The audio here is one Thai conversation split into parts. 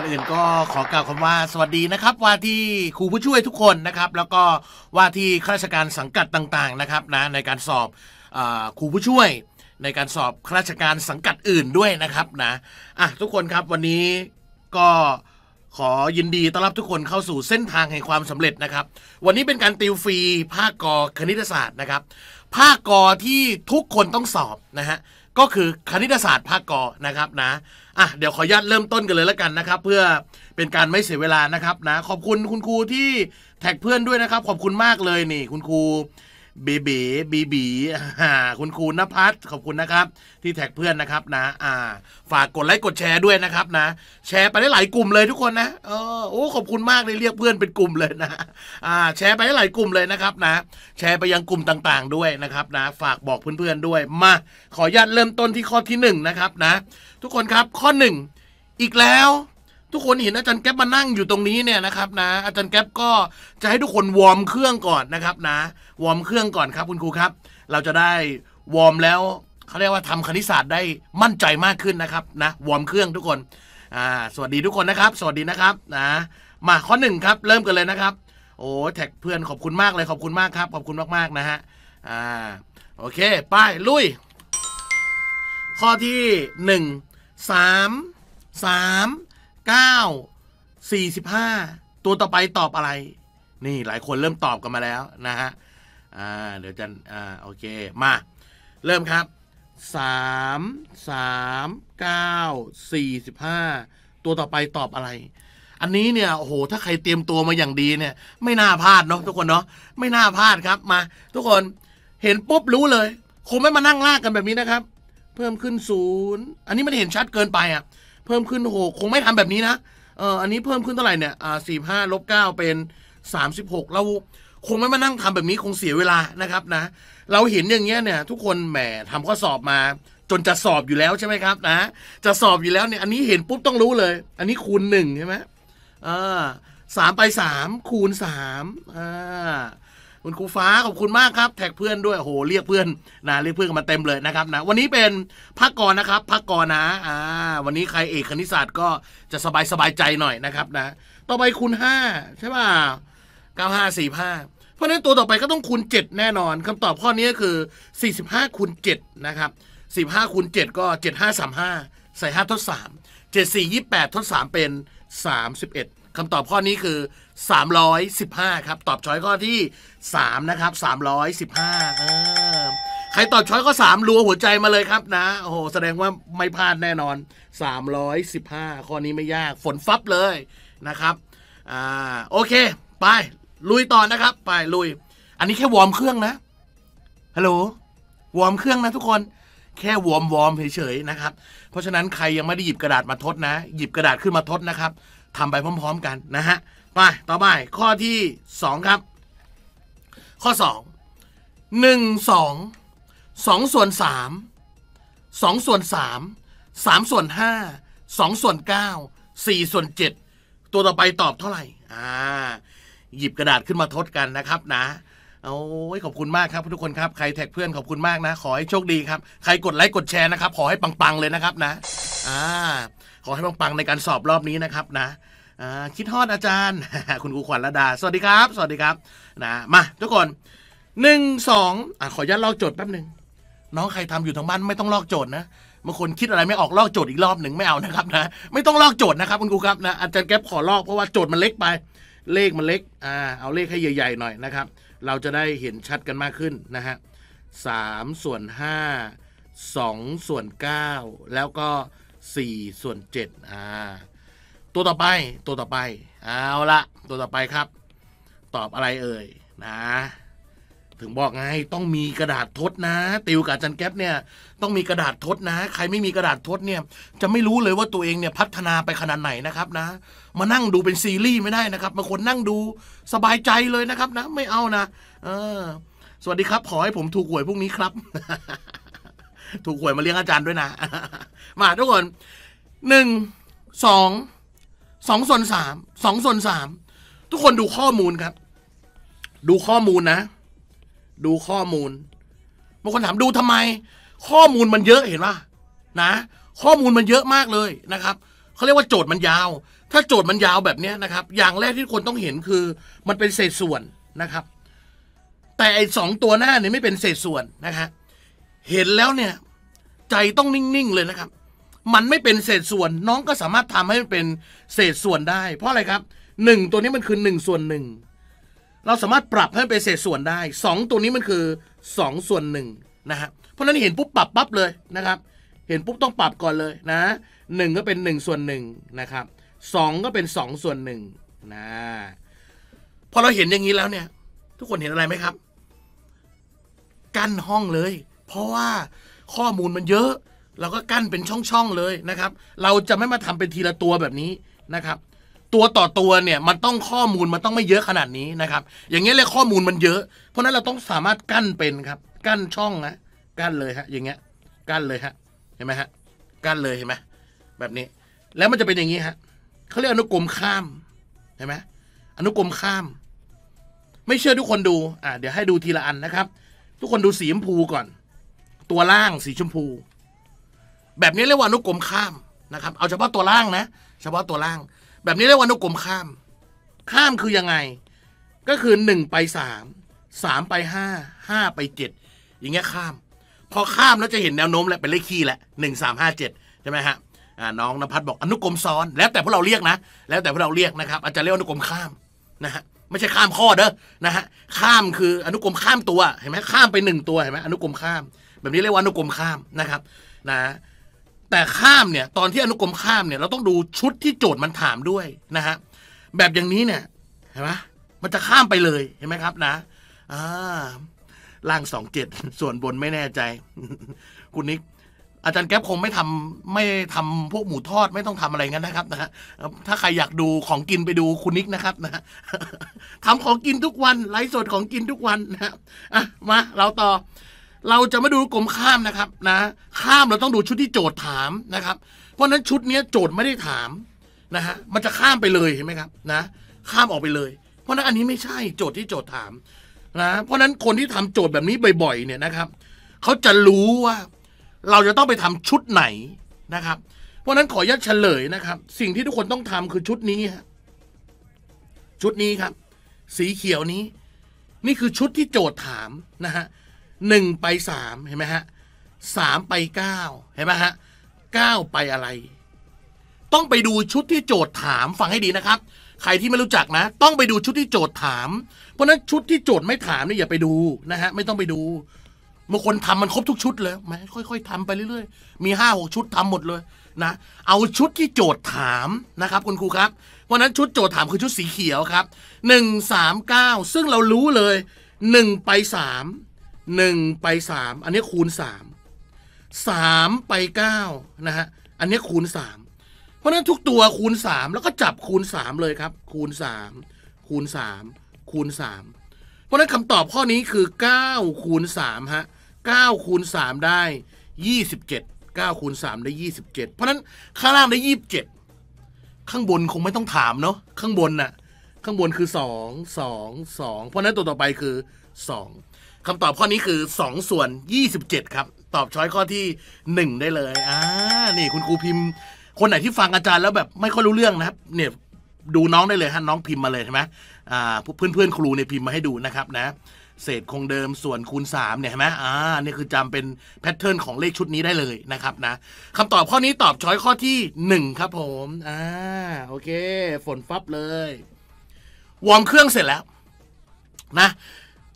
อนอื่นก็ขอกล่าวคำว่าสวัสดีนะครับว่าที่ครูผู้ช่วยทุกคนนะครับ แล้วก็ว่าที่ข้าราชการสังกัดต่างๆนะครับนะในการสอบครูผู้ช่วย ในการสอบข้าราชการสังกัดอื่นด้วยนะครับนะอ่ะทุกคนครับวันนี้ก็ขอยินดี ต้อนรับทุกคนเข้าสู่เส้นทางแห่งความสำเร็จนะครับ วันนี้เป็นการติวฟรีภาคกอคณิตศาสตร์นะครับ ภาคกอที่ทุกคนต้องสอบนะฮะก็คือคณิตศาสตร์ภาคกอนะครับนะอ่ะเดี๋ยวขออนุญาตเริ่มต้นกันเลยแล้วกันนะครับ เพื่อเป็นการไม่เสียเวลานะครับนะขอบคุณคุณครูที่แท็กเพื่อนด้วยนะครับ ขอบคุณมากเลยนี่คุณครูเบเบบีบี่าคุณครูนภัสขอบคุณนะครับ ที่แท็กเพื่อนนะครับนะ อ่า ฝากกดไลค์กดแชร์ด้วยนะครับ นะแชร์ไปได้หลายกลุ่มเลยทุกคนนะเออโอ้ขอบคุณมากเลยเรียกเพื่อนเป็นกลุ่มเลยนะ อ่า แชร์ไปได้หลายกลุ่มเลยนะครับนะแชร์ไปยังกลุ่มต่างๆด้วยนะครับนะ ฝากบอกเพื่อนๆด้วย มาขออนุญาตเริ่มต้นที่ข้อที่1นะครับนะทุกคนครับข้อ1อีกแล้วทุกคนเห็นอาจารย์แก๊ปมานั่งอยู่ตรงนี้เนี่ยนะครับนะอาจารย์แก๊ปก็จะให้ทุกคนวอร์มเครื่องก่อนนะครับนะวอร์มเครื่องก่อนครับคุณครูครับ เราจะได้วอร์มแล้วเขาเรียกว่าทำคณิตศาสตร์ได้มั่นใจมากขึ้นนะครับนะวอร์มเครื่องทุกคนอ่าสวัสดีทุกคนนะครับ สวัสดีนะครับนะมาข้อหนึ่งครับเริ่มกันเลยนะครับโอ้แท็กเพื่อนขอบคุณมากเลยขอบคุณมากครับขอบคุณมากๆนะฮะอ่าโอเคป้ายลุย ข้อที่หนึ่งสามสามเก้าสี่สิบห้าตัวต่อไปตอบอะไร นี่หลายคนเริ่มตอบกันมาแล้วนะฮะอ่าเดี๋ยวจะอ่าโอเคมา เริ่มครับสามสามเก้าสี่สิบห้าตัวต่อไปตอบอะไร อันนี้เนี่ยโอ้โหถ้าใครเตรียมตัวมาอย่างดีเนี่ยไม่น่าพลาดเนาะทุกคนเนาะไม่น่าพลาดครับมา ทุกคนเห็นปุ๊บรู้เลย คงไม่มานั่งลากกันแบบนี้นะครับ เพิ่มขึ้นศูนย์อันนี้มันเห็นชัดเกินไปอ่ะพิ่มขึ้นโกคงไม่ทำแบบนี้นะเอออันนี้เพิ่มขึ้นเท่าไหร่เนี่ยอ่าสี่ห้าลบเก้าเป็นสามสิบหกเราคงไม่มานั่งทำแบบนี้ คงเสียเวลานะครับนะ เราเห็นอย่างเงี้ยเนี่ย ทุกคนแหมทำข้อสอบมา จนจะสอบอยู่แล้วใช่ไหมครับนะ จะสอบอยู่แล้วเนี่ยอันนี้เห็นปุ๊บต้องรู้เลย อันนี้คูณหนึ่งใช่ไหมอ่าสามไปสามคูณสามอ่าคุณครูฟ้าขอบคุณมากครับแท็กเพื่อนด้วยโห เรียกเพื่อนนะเรียกเพื่อนกันมาเต็มเลยนะครับนะวันนี้เป็นพักก่อนนะครับ พักก่อนนะอ่าวันนี้ใครเอกคณิตศาสตร์ก็จะสบายสบายใจหน่อยนะครับนะต่อไปคูณห้าใช่ป่ะเก้าห้าสี่ห้าเพราะะนั้นตัวต่อไปก็ต้องคูณเจ็ดแน่นอน คำตอบข้อนี้ก็คือสี่สิบห้าคูณเจ็ดนะครับสิบห้าคูณเจ็ดก็เจ็ดห้าสามห้าใส่ห้าทดสามเจ็ดสี่ยี่แปดทดสามเป็นสามสิบเอ็ดคำตอบข้อนี้คือ315 ครับ ตอบช้อยข้อที่3นะครับ315้อาใครตอบช้อยข้อ3รัวหัวใจมาเลยครับนะ โอ้โหแสดงว่าไม่พลาดแน่นอน315ข้อนี้ไม่ยากฝนฟับเลยนะครับอ่าโอเค ไป ลุยต่อนะครับ ไปลุยอันนี้แค่วอร์มเครื่องนะฮัลโหลวอร์มเครื่องนะทุกคนแค่วอร์มวอร์มเฉยๆนะครับ เพราะฉะนั้นใครยังไม่ได้หยิบกระดาษมาทดนะ หยิบกระดาษขึ้นมาทดนะครับทำไปพร้อมๆกันนะฮะไป ต่อไป ข้อที่ 2 ครับ ข้อ 2 1 2 2 ส่วน 3 2 ส่วน 3 3 ส่วน 5 2 ส่วน 9 4 ส่วน 7 ตัวต่อไปตอบเท่าไหร่อ่าหยิบกระดาษขึ้นมาทดกันนะครับนะโอ้ยขอบคุณมากครับทุกคนครับ ใครแท็กเพื่อนขอบคุณมากนะ ขอให้โชคดีครับใครกดไลค์กดแชร์นะครับ ขอให้ปังๆเลยนะครับนะอ่าขอ ให้ปังๆ ในการสอบรอบนี้นะครับนะคิดทอดอาจารย์ คุณครูขวัญระดา สวัสดีครับ สวัสดีครับนะมาทุกคนหนึ่งสองอขออนุญาตลอกโจทย์แป๊บหนึ่งน้องใครทำอยู่ทางบ้าน ไม่ต้องลอกโจทย์นะบางคนคิดอะไรไม่ออกลอกโจทย์อีกรอบหนึ่งไม่เอานะครับนะไม่ต้องลอกโจทย์นะครับ คุณครูครับนะอาจารย์แก๊ปขอลอกเพราะว่าโจทย์มันเล็กไป เลขมันเล็กอ่าเอาเลขให้ใหญ่ๆหน่อยนะครับ เราจะได้เห็นชัดกันมากขึ้นนะฮะสามส่วนห้าสองส่วนเก้าแล้วก็4ส่วน7อ่า ตัวต่อไป ตัวต่อไปเอาละตัวต่อไปครับ ตอบอะไรเอ่ยนะ ถึงบอกไง ต้องมีกระดาษทดนะ ติวกับจันแก๊ปเนี่ย ต้องมีกระดาษทดนะ ใครไม่มีกระดาษทดเนี่ย จะไม่รู้เลยว่าตัวเองเนี่ยพัฒนาไปขนาดไหนนะครับนะ มานั่งดูเป็นซีรีส์ไม่ได้นะครับ มาคนนั่งดู สบายใจเลยนะครับ นะ ไม่เอานะเออสวัสดีครับ ขอให้ผมถูกหวยพรุ่งนี้ครับถูกหวยมาเลี้ยง อาจารย์ด้วยนะ มาทุกคนหนึ่งสองสองส่วนสามสองส่วนสามทุกคนดูข้อมูลครับ ดูข้อมูลนะ ดูข้อมูลบางคนถามดูทำไม ข้อมูลมันเยอะเห็นป่ะนะ ข้อมูลมันเยอะมากเลยนะครับเขาเรียกว่าโจทย์มันยาว ถ้าโจทย์มันยาวแบบนี้นะครับ อย่างแรกที่คนต้องเห็นคือมันเป็นเศษส่วนนะครับ แต่ไอ้สองตัวหน้าเนี่ยไม่เป็นเศษส่วนนะัะเห็นแล้วเนี่ยใจต้องนิ่งๆเลยนะครับ มันไม่เป็นเศษส่วนน้องก็สามารถทำให้มันเป็นเศษส่วนได้ เพราะอะไรครับหนึ่งตัวนี้มันคือหนึ่งส่วนหนึ่งเราสามารถปรับให้มันเป็นเศษส่วนได้สองตัวนี้มันคือสองส่วนหนึ่งนะฮะเพราะนั้นเห็นปุ๊บปรับปั๊บเลยนะครับ เห็นปุ๊บต้องปรับก่อนเลยนะหนึ่งก็เป็นหนึ่งส่วนหนึ่งนะครับสองก็เป็นสองส่วนหนึ่งนะพอเราเห็นอย่างนี้แล้วเนี่ยทุกคนเห็นอะไรไหมครับ กั้นห้องเลยเพราะว่าข้อมูลมันเยอะ เราก็กั้นเป็นช่องๆเลยนะครับ เราจะไม่มาทำเป็นทีละตัวแบบนี้นะครับ ตัวต่อตัวเนี่ยมันต้องข้อมูลมันต้องไม่เยอะขนาดนี้นะครับ อย่างเงี้ยเลยข้อมูลมันเยอะ เพราะนั้นเราต้องสามารถกั้นเป็นครับ กั้นช่องนะกั้นเลยฮะอย่างเงี้ยกั้นเลยฮะเห็นไหมฮะกั้นเลยเห็นไหมแบบนี้แล้วมันจะเป็นอย่างงี้ฮะเขาเรียกอนุกรมข้ามเห็นไหมอนุกรมข้าม ไม่เชื่อทุกคนดูอ่าเดี๋ยวให้ดูทีละอันนะครับ ทุกคนดูสีชมพูก่อนตัวล่างสีชมพู แบบนี้เรียกว่านุกรมข้ามนะครับ เอาเฉพาะตัวล่างนะ เฉพาะตัวล่าง แบบนี้เรียกว่านุกรมข้ามข้ามคือยังไง ก็คือหนึ่งไปสามสามไปห้าห้าไปเจ็ดอย่างเงี้ยข้าม พอข้ามแล้วจะเห็นแนวโน้มแหละเป็นเลขคี่แหละหนึ่งสามห้าเจ็ดใช่ไหมฮะน้องนภัสบอกอนุกรมซ้อนแล้วแต่พวกเราเรียกนะแล้วแต่พวกเราเรียกนะครับ อาจจะเรียกอนุกรมข้ามนะฮะไม่ใช่ข้ามข้อเด้อนะฮะข้ามคืออนุกรมข้ามตัวเห็นไหมข้ามไปหนึ่งตัวเห็นไหมอนุกรมข้ามแบบนี้เรียกว่าอนุกรมข้ามนะครับ นะ แต่ข้ามเนี่ย ตอนที่อนุกรมข้ามเนี่ยเราต้องดูชุดที่โจทย์มันถามด้วยนะฮะแบบอย่างนี้เนี่ยเห็นไหมมันจะข้ามไปเลยเห็นไหมครับนะอ่าล่างสองเจ็ดส่วนบนไม่แน่ใจคุณนิกอาจารย์แก๊ปคงไม่ทำไม่ทำพวกหมูทอดไม่ต้องทำอะไรงั้นนะครับนะฮะถ้าใครอยากดูของกินไปดูคุณนิกนะครับนะฮะทำของกินทุกวันไลฟ์สดของกินทุกวันนะฮะมาเราต่อเราจะไม่ดูกลมข้ามนะครับ นะ ข้ามเราต้องดูชุดที่โจทย์ถามนะครับ เพราะนั้นชุดนี้โจทย์ไม่ได้ถามนะฮะมันจะข้ามไปเลยเห็นไหมครับ นะ ข้ามออกไปเลย เพราะนั้นอันนี้ไม่ใช่โจทย์ที่โจทย์ถามนะ เพราะนั้นคนที่ทำโจทย์แบบนี้บ่อย ๆ เนี่ยนะครับเขาจะรู้ว่า เราจะต้องไปทำชุดไหนนะครับ เพราะนั้นขอยัดเฉลยนะครับ สิ่งที่ทุกคนต้องทำคือชุดนี้ชุดนี้ครับ สีเขียวนี้ นี่คือชุดที่โจทย์ถามนะฮะหนึ่งไปสามเห็นไหมฮะสามไปเก้าเห็นไหมฮะเก้าไปอะไร ต้องไปดูชุดที่โจทย์ถามฟังให้ดีนะครับ ใครที่ไม่รู้จักนะ ต้องไปดูชุดที่โจทย์ถาม เพราะนั้นชุดที่โจทย์ไม่ถามเนี่ยอย่าไปดูนะฮะไม่ต้องไปดูบางคนทำมันครบทุกชุดเลยไหมค่อยๆ ทำไปเรื่อยๆ มีห้าหกชุดทำหมดเลยนะเอาชุดที่โจทย์ถามนะครับคุณครูครับวันนั้นชุดโจทย์ถามคือชุดสีเขียวครับหนึ่งสามเก้าซึ่งเรารู้เลยหนึ่งไปสามหนึ่งไปสามอันนี้คูณสสามามไปเก้านะฮะ อันนี้คูณสามเพราะนั้นทุกตัวคูณสามแล้วก็จับคูณสามเลยครับ คูณสามคูณสามคูณสามเพราะนั้นคำตอบข้อนี้คือเก้าคูณสามฮะเก้าคูณสามได้ยี่สิบเเจ็ดก้าคูณสามได้ยี่สิบเจ็ดเพราะนั้น ข้างล่างได้ยี่บเจ็ดข้างบนคงไม่ต้องถามเนาะข้างบนน่ะข้างบนคือสสอองงสองเพราะนั้นตัวต่อไปคือสองคำตอบข้อนี้คือ2ส่วน27 ครับ ตอบช้อยข้อที่1 ได้เลยอ่านี่คุณครูพิมพ์ คนไหนที่ฟังอาจารย์แล้วแบบไม่ค่อยรู้เรื่องนะครับเนี่ยดูน้องได้เลยฮะน้องพิมพ์มาเลยใช่ไหมอ่า เพื่อนเพื่อนครูเนี่ยพิมพ์มาให้ดูนะครับนะเศษคงเดิมส่วนคูณ3เนี่ยใช่ไหมอ่า นี่คือจำเป็นแพทเทิร์นของเลขชุดนี้ได้เลยนะครับ นะคำตอบข้อนี้ตอบช้อยข้อที่1ครับ ผมอ่าโอเค ฝนฟับเลยวอร์มเครื่องเสร็จแล้ว นะ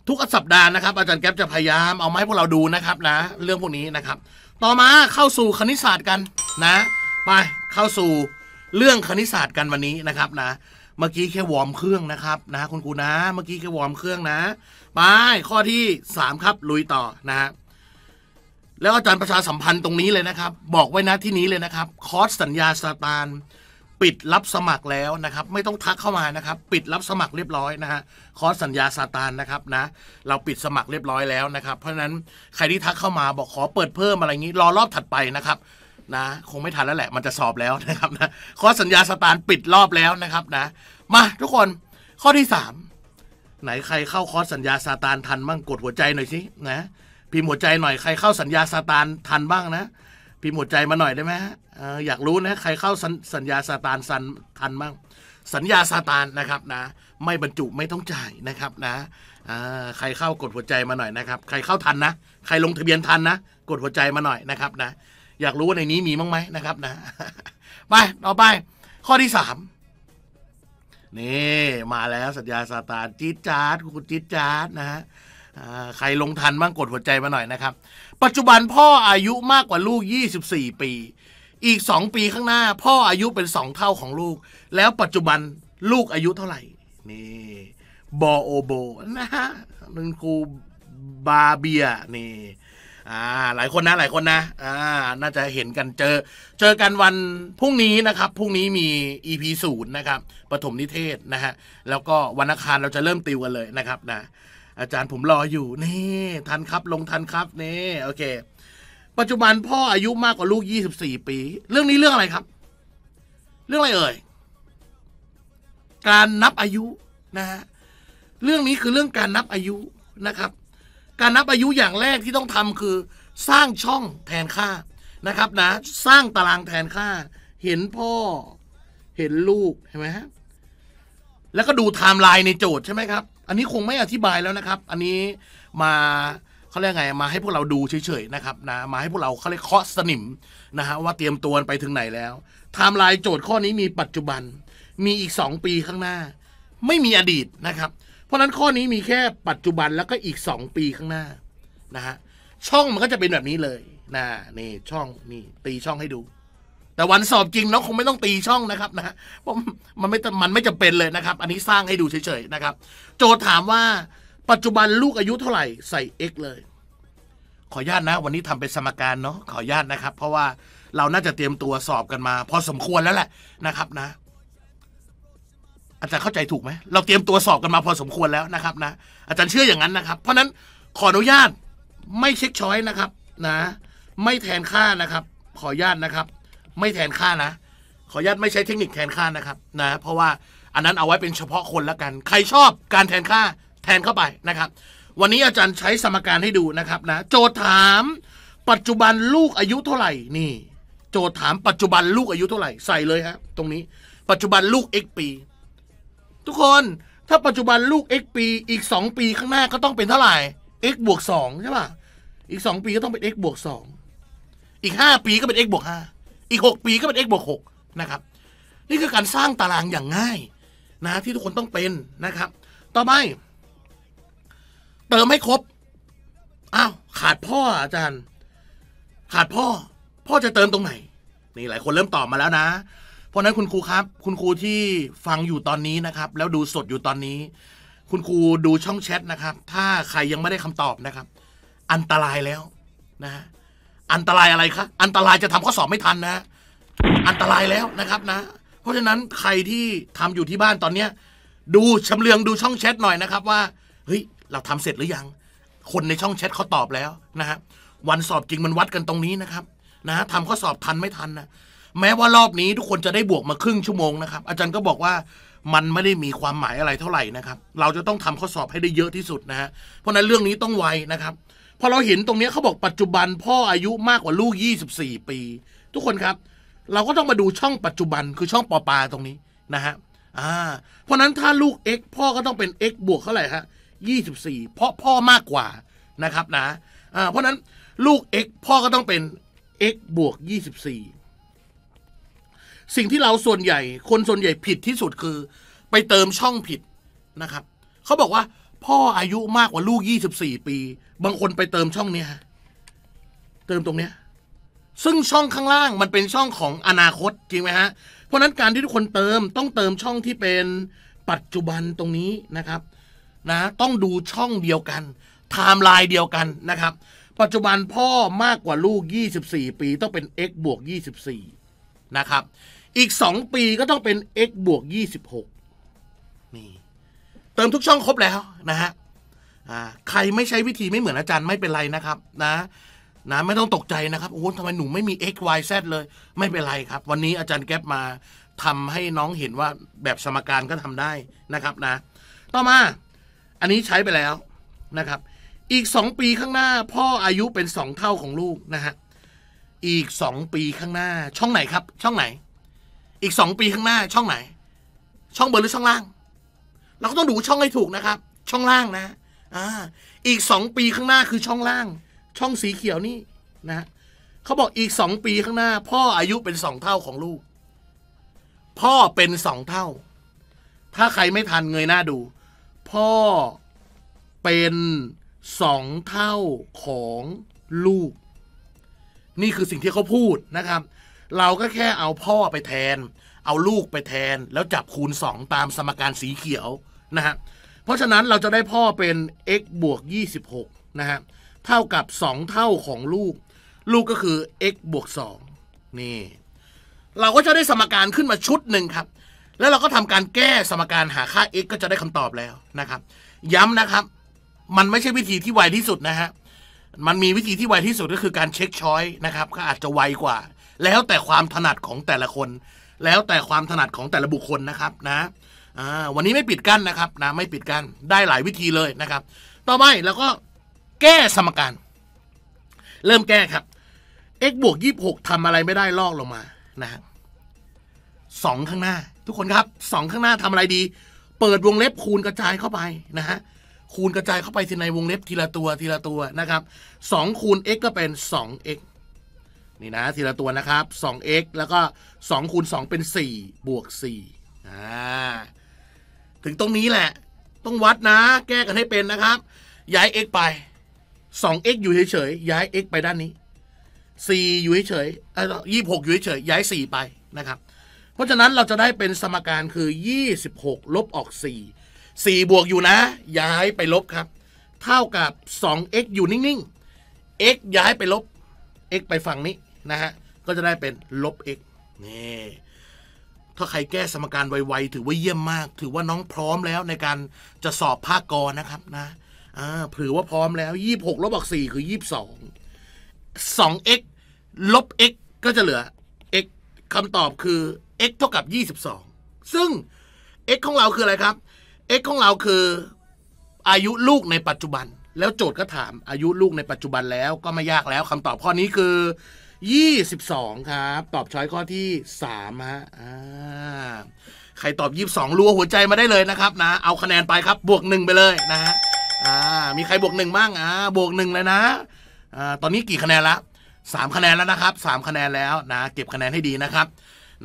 ทุกสัปดาห์นะครับอาจารย์แก๊ปจะพยายามเอามาให้พวกเราดูนะครับนะเรื่องพวกนี้นะครับ ต่อมาเข้าสู่คณิตศาสตร์กันนะ ไปเข้าสู่เรื่องคณิตศาสตร์กันวันนี้นะครับนะเมื่อกี้แค่วอร์มเครื่องนะครับนะคุณครูนะ เมื่อกี้แค่วอร์มเครื่องนะ ไปข้อที่ 3 ครับ ลุยต่อนะแล้วอาจารย์ประชาสัมพันธ์ตรงนี้เลยนะครับ บอกไว้นะที่นี้เลยนะครับ คอร์สสัญญาสตานปิดรับสมัครแล้วนะครับ ไม่ต้องทักเข้ามานะครับ ปิดรับสมัครเรียบร้อยนะฮะคอร์สสัญญาซาตานนะครับนะเราปิดสมัครเรียบร้อยแล้วนะครับเพราะฉะนั้นใครที่ทักเข้ามาบอกขอเปิดเพิ่มอะไรงี้ รอรอบถัดไปนะครับนะคงไม่ทันแล้วแหละมันจะสอบแล้วนะครับนะคอร์สสัญญาสตานปิดรอบแล้วนะครับนะ มาทุกคนข้อที่ 3 ไหน ใครเข้าคอร์สสัญญาซาตานทันบ้างกดหัวใจหน่อยสินะพิมพ์หัวใจหน่อยใครเข้าสัญญาซาตานทันบ้างนะพิมพ์หัวใจมาหน่อยได้ไหมฮะอยากรู้นะใครเข้าสสัญญาซาตานซันทันบ้างสัญญาซาตานนะครับนะไม่บรรจุไม่ต้องจ่ายนะครับนะใครเข้ากดหัวใจมาหน่อยนะครับใครเข้าทันนะใครลงทะเบียนทันนะกดหัวใจมาหน่อยนะครับนะอยากรู้ว่าในนี้มีมั้งไหมนะครับนะไปต่อไป ข้อที่สามนี่มาแล้วสัญญาซาตานจิตจาร์ดคุณจิตจาร์ดนะฮะใครลงทันบ้างกดหัวใจมาหน่อยนะครับ ปัจจุบันพ่ออายุมากกว่าลูก 24 ปีอีก 2 ปีข้างหน้า พ่ออายุเป็น 2 เท่าของลูก แล้วปัจจุบันลูกอายุเท่าไหร่นี่บอโอโบนะฮะมันครูบาเบียนี่อ่าหลายคนนะหลายคนนะอ่าน่าจะเห็นกันเจอเจอกันวันพรุ่งนี้นะครับพรุ่งนี้มี EP ศูนย์นะครับปฐมนิเทศนะฮะแล้วก็วันอังคารเราจะเริ่มติวกันเลยนะครับนะอาจารย์ผมรออยู่นี่ ทันครับ ลงทันครับนี่โอเคปัจจุบันพ่ออายุมากกว่าลูกยี่สสิบี่ปี เรื่องนี้เรื่องอะไรครับ เรื่องอะไรเอ่ยการนับอายุนะฮะเรื่องนี้คือเรื่องการนับอายุนะครับ การนับอายุอย่างแรกที่ต้องทำคือ สร้างช่องแทนค่านะครับนะ สร้างตารางแทนค่า เห็นพ่อเห็นลูกเห็นไหมฮะแล้วก็ดูไทม์ไลน์ในโจทย์ใช่ไหมครับอันนี้คงไม่อธิบายแล้วนะครับ อันนี้มาเขาเรียกไงมาให้พวกเราดูเฉยๆนะครับนะมาให้พวกเราเขาเรียกเคาะสนิมนะฮะว่าเตรียมตัวไปถึงไหนแล้วไทม์ไลน์โจทย์ข้อนี้มีปัจจุบันมีอีก 2 ปีข้างหน้า ไม่มีอดีตนะครับเพราะนั้นข้อนี้มีแค่ปัจจุบันแล้วก็อีก 2 ปีข้างหน้านะฮะช่องมันก็จะเป็นแบบนี้เลยนะนี่ช่องนี่ตีช่องให้ดู แต่วันสอบจริงน้องคงไม่ต้องตีช่องนะครับนะเพราะมันไม่มันไม่จำเป็นเลยนะครับ อันนี้สร้างให้ดูเฉยๆนะครับ โจทย์ถามว่าปัจจุบันลูกอายุเท่าไหร่ใส่ x เลย ขออนุญาตนะ วันนี้ทำเป็นสมการเนาะขออนุญาตนะครับ เพราะว่าเราน่าจะเตรียมตัวสอบกันมา พอสมควรแล้วแหละนะครับนะ อาจารย์เข้าใจถูกไหมเราเตรียมตัวสอบกันมา พอสมควรแล้วนะครับนะอาจารย์เชื่ออย่างนั้นนะครับ เพราะนั้นขออนุญาต ไม่เช็คช้อยนะครับนะ ไม่แทนค่านะครับ ขออนุญาตนะครับ ไม่แทนค่านะ ขออนุญาตไม่ใช้เทคนิคแทนค่านะครับนะเพราะว่าอันนั้นเอาไว้เป็นเฉพาะคนละกัน ใครชอบการแทนค่าแทนเข้าไปนะครับ วันนี้อาจารย์ใช้สมการให้ดูนะครับนะ โจทย์ถามปัจจุบันลูกอายุเท่าไหร่นี่โจทย์ถามปัจจุบันลูกอายุเท่าไหร่ใส่เลยฮะตรงนี้ปัจจุบันลูก x ปีทุกคนถ้าปัจจุบันลูก x ปีอีก 2ปีข้างหน้าก็ต้องเป็นเท่าไหร่ x บวก2ใช่ป่ะอีก 2 ปี ก็ต้องเป็น x บวก2อีก 5ปีก็เป็น x บวก5อีก6 ปี ก็เป็น x บวก6นะครับนี่คือการสร้างตารางอย่างง่ายนะที่ทุกคนต้องเป็นนะครับต่อไปเติมให้ครบ อ้าวขาดพ่ออาจารย์ ขาดพ่อ พ่อจะเติมตรงไหนนี่หลายคนเริ่มตอบมาแล้วนะ เพราะนั้นคุณครูครับ คุณครูที่ฟังอยู่ตอนนี้นะครับ แล้วดูสดอยู่ตอนนี้ คุณครูดูช่องแชทนะครับ ถ้าใครยังไม่ได้คำตอบนะครับ อันตรายแล้วนะอันตรายอะไรคะอันตรายจะทำข้อสอบไม่ทันนะอันตรายแล้วนะครับนะ เพราะฉะนั้นใครที่ทำอยู่ที่บ้านตอนเนี้ยดูชำเลืองดูช่องแชทหน่อยนะครับ ว่าเฮ้ยเราทำเสร็จหรือยัง คนในช่องแชทเขาตอบแล้วนะฮะ วันสอบจริงมันวัดกันตรงนี้นะครับ นะทำข้อสอบทันไม่ทันนะแม้ว่ารอบนี้ทุกคนจะได้บวกมาครึ่งชั่วโมงนะครับ อาจารย์ก็บอกว่ามันไม่ได้มีความหมายอะไรเท่าไหร่นะครับ เราจะต้องทำข้อสอบให้ได้เยอะที่สุดนะฮะ เพราะนั้นเรื่องนี้ต้องไวนะครับ พอเราเห็นตรงนี้เขาบอกปัจจุบันพ่ออายุมากกว่าลูก 24 ปี ทุกคนครับ เราก็ต้องมาดูช่องปัจจุบันคือช่องปอปาตรงนี้นะฮะ อ่า เพราะนั้นถ้าลูก x พ่อก็ต้องเป็น x บวกเท่าไหร่ับ24 เพราะพ่อมากกว่านะครับนะะเพราะนั้นลูก x พ่อก็ต้องเป็น x บวก24 สิ่งที่เราส่วนใหญ่ คนส่วนใหญ่ผิดที่สุดคือไปเติมช่องผิดนะครับ เขาบอกว่าพ่ออายุมากกว่าลูก 24 ปี บางคนไปเติมช่องเนี้ยเติมตรงเนี้ยซึ่งช่องข้างล่างมันเป็นช่องของอนาคตจริงไหมฮะ เพราะนั้นการที่ทุกคนเติมต้องเติมช่องที่เป็นปัจจุบันตรงนี้นะครับนะต้องดูช่องเดียวกันไทม์ไลน์เดียวกันนะครับปัจจุบันพ่อมากกว่าลูก 24 ปีต้องเป็น x บวก24นะครับอีก 2 ปีก็ต้องเป็น x บวก26นี่เติมทุกช่องครบแล้วนะฮะใครไม่ใช้วิธีไม่เหมือนอาจารย์ไม่เป็นไรนะครับนะนะไม่ต้องตกใจนะครับโอ้โหทำไมหนูไม่มี x y z เลยไม่เป็นไรครับ วันนี้อาจารย์แก๊ปมาทำให้น้องเห็นว่าแบบสมการก็ทำได้นะครับนะต่อมาอันนี้ใช้ไปแล้วนะครับ อีกสองปีข้างหน้า พ่ออายุเป็นสองเท่าของลูกนะฮะอีกสองปีข้างหน้า ช่องไหนครับ ช่องไหน อีกสองปีข้างหน้า ช่องไหน ช่องบนหรือช่องล่าง เราก็ต้องดูช่องให้ถูกนะครับ ช่องล่างนะอ่าอีกสองปีข้างหน้าคือช่องล่าง ช่องสีเขียวนี่นะเขาบอกอีกสองปีข้างหน้า พ่ออายุเป็นสองเท่าของลูก พ่อเป็นสองเท่า ถ้าใครไม่ทันเงยหน้าดูพ่อเป็นสองเท่าของลูก นี่คือสิ่งที่เขาพูดนะครับ เราก็แค่เอาพ่อไปแทน เอาลูกไปแทน แล้วจับคูณ 2 ตามสมการสีเขียวนะฮะเพราะฉะนั้นเราจะได้พ่อเป็น x บวก26นะฮะเท่ากับ 2 เท่าของลูก ลูกก็คือ x บวก2นี่เราก็จะได้สมการขึ้นมาชุดหนึ่งครับแล้วเราก็ทำการแก้สมการหาค่า x ก็จะได้คำตอบแล้วนะครับ ย้ำนะครับ มันไม่ใช่วิธีที่ไวที่สุดนะฮะมันมีวิธีที่ไวที่สุดก็คือการเช็คช้อยนะครับก็อาจจะไวกว่า แล้วแต่ความถนัดของแต่ละคน แล้วแต่ความถนัดของแต่ละบุคคลนะครับนะวันนี้ไม่ปิดกั้นนะครับนะ ไม่ปิดกั้นได้หลายวิธีเลยนะครับ ต่อไปแล้วก็แก้สมการ เริ่มแก้ครับ x บวก26ทำอะไรไม่ได้ลอกลงมานะฮะสองข้างหน้าทุกคนครับสองข้างหน้าทำอะไรดี เปิดวงเล็บคูณกระจายเข้าไปนะฮะคูณกระจายเข้าไปในวงเล็บทีละตัวทีละตัวนะครับสองคูณ x ก็เป็น 2x นี่นะ ทีละตัวนะครับ 2x แล้วก็2คูณ 2 เป็น4บวก4อ่าถึงตรงนี้แหละต้องวัดนะแก้กันให้เป็นนะครับ ย้าย x ไป 2x อยู่เฉยๆย้าย x ไปด้านนี้ 4 อยู่เฉยๆยี่อ26 อยู่เฉยๆย้าย 4 ไปนะครับเพราะฉะนั้นเราจะได้เป็นสมการคือ 26 ลบออก 4 4 บวกอยู่นะ ย้ายไปลบครับ เท่ากับ 2x อยู่นิ่งๆ x ย้ายไปลบ x ไปฝั่งนี้นะฮะ ก็จะได้เป็นลบ x นี่ ถ้าใครแก้สมการไวๆ ถือว่าเยี่ยมมาก ถือว่าน้องพร้อมแล้วในการจะสอบภาคกอนะครับนะอ่าถือว่าพร้อมแล้ว 26 ลบออก 4 คือ 22 2x ลบ x ก็จะเหลือ x คำตอบคือ x เท่ากับ 22 ซึ่ง x ของเราคืออะไรครับ x ของเราคือ อายุลูกในปัจจุบัน แล้วโจทย์ก็ถามอายุลูกในปัจจุบันแล้วก็ไม่ยากแล้วคำตอบข้อนี้คือ 22ครับตอบช้อยข้อที่3ฮะใครตอบ 22รัวหัวใจมาได้เลยนะครับนะเอาคะแนนไปครับ บวกหนึ่งไปเลยนะฮะมีใครบวกหนึ่งบ้างอ่าบวกหนึ่งเลยนะอ่าตอนนี้กี่คะแนนละ3คะแนนแล้วนะครับ 3 คะแนนแล้วนะ เก็บคะแนนให้ดีนะครับ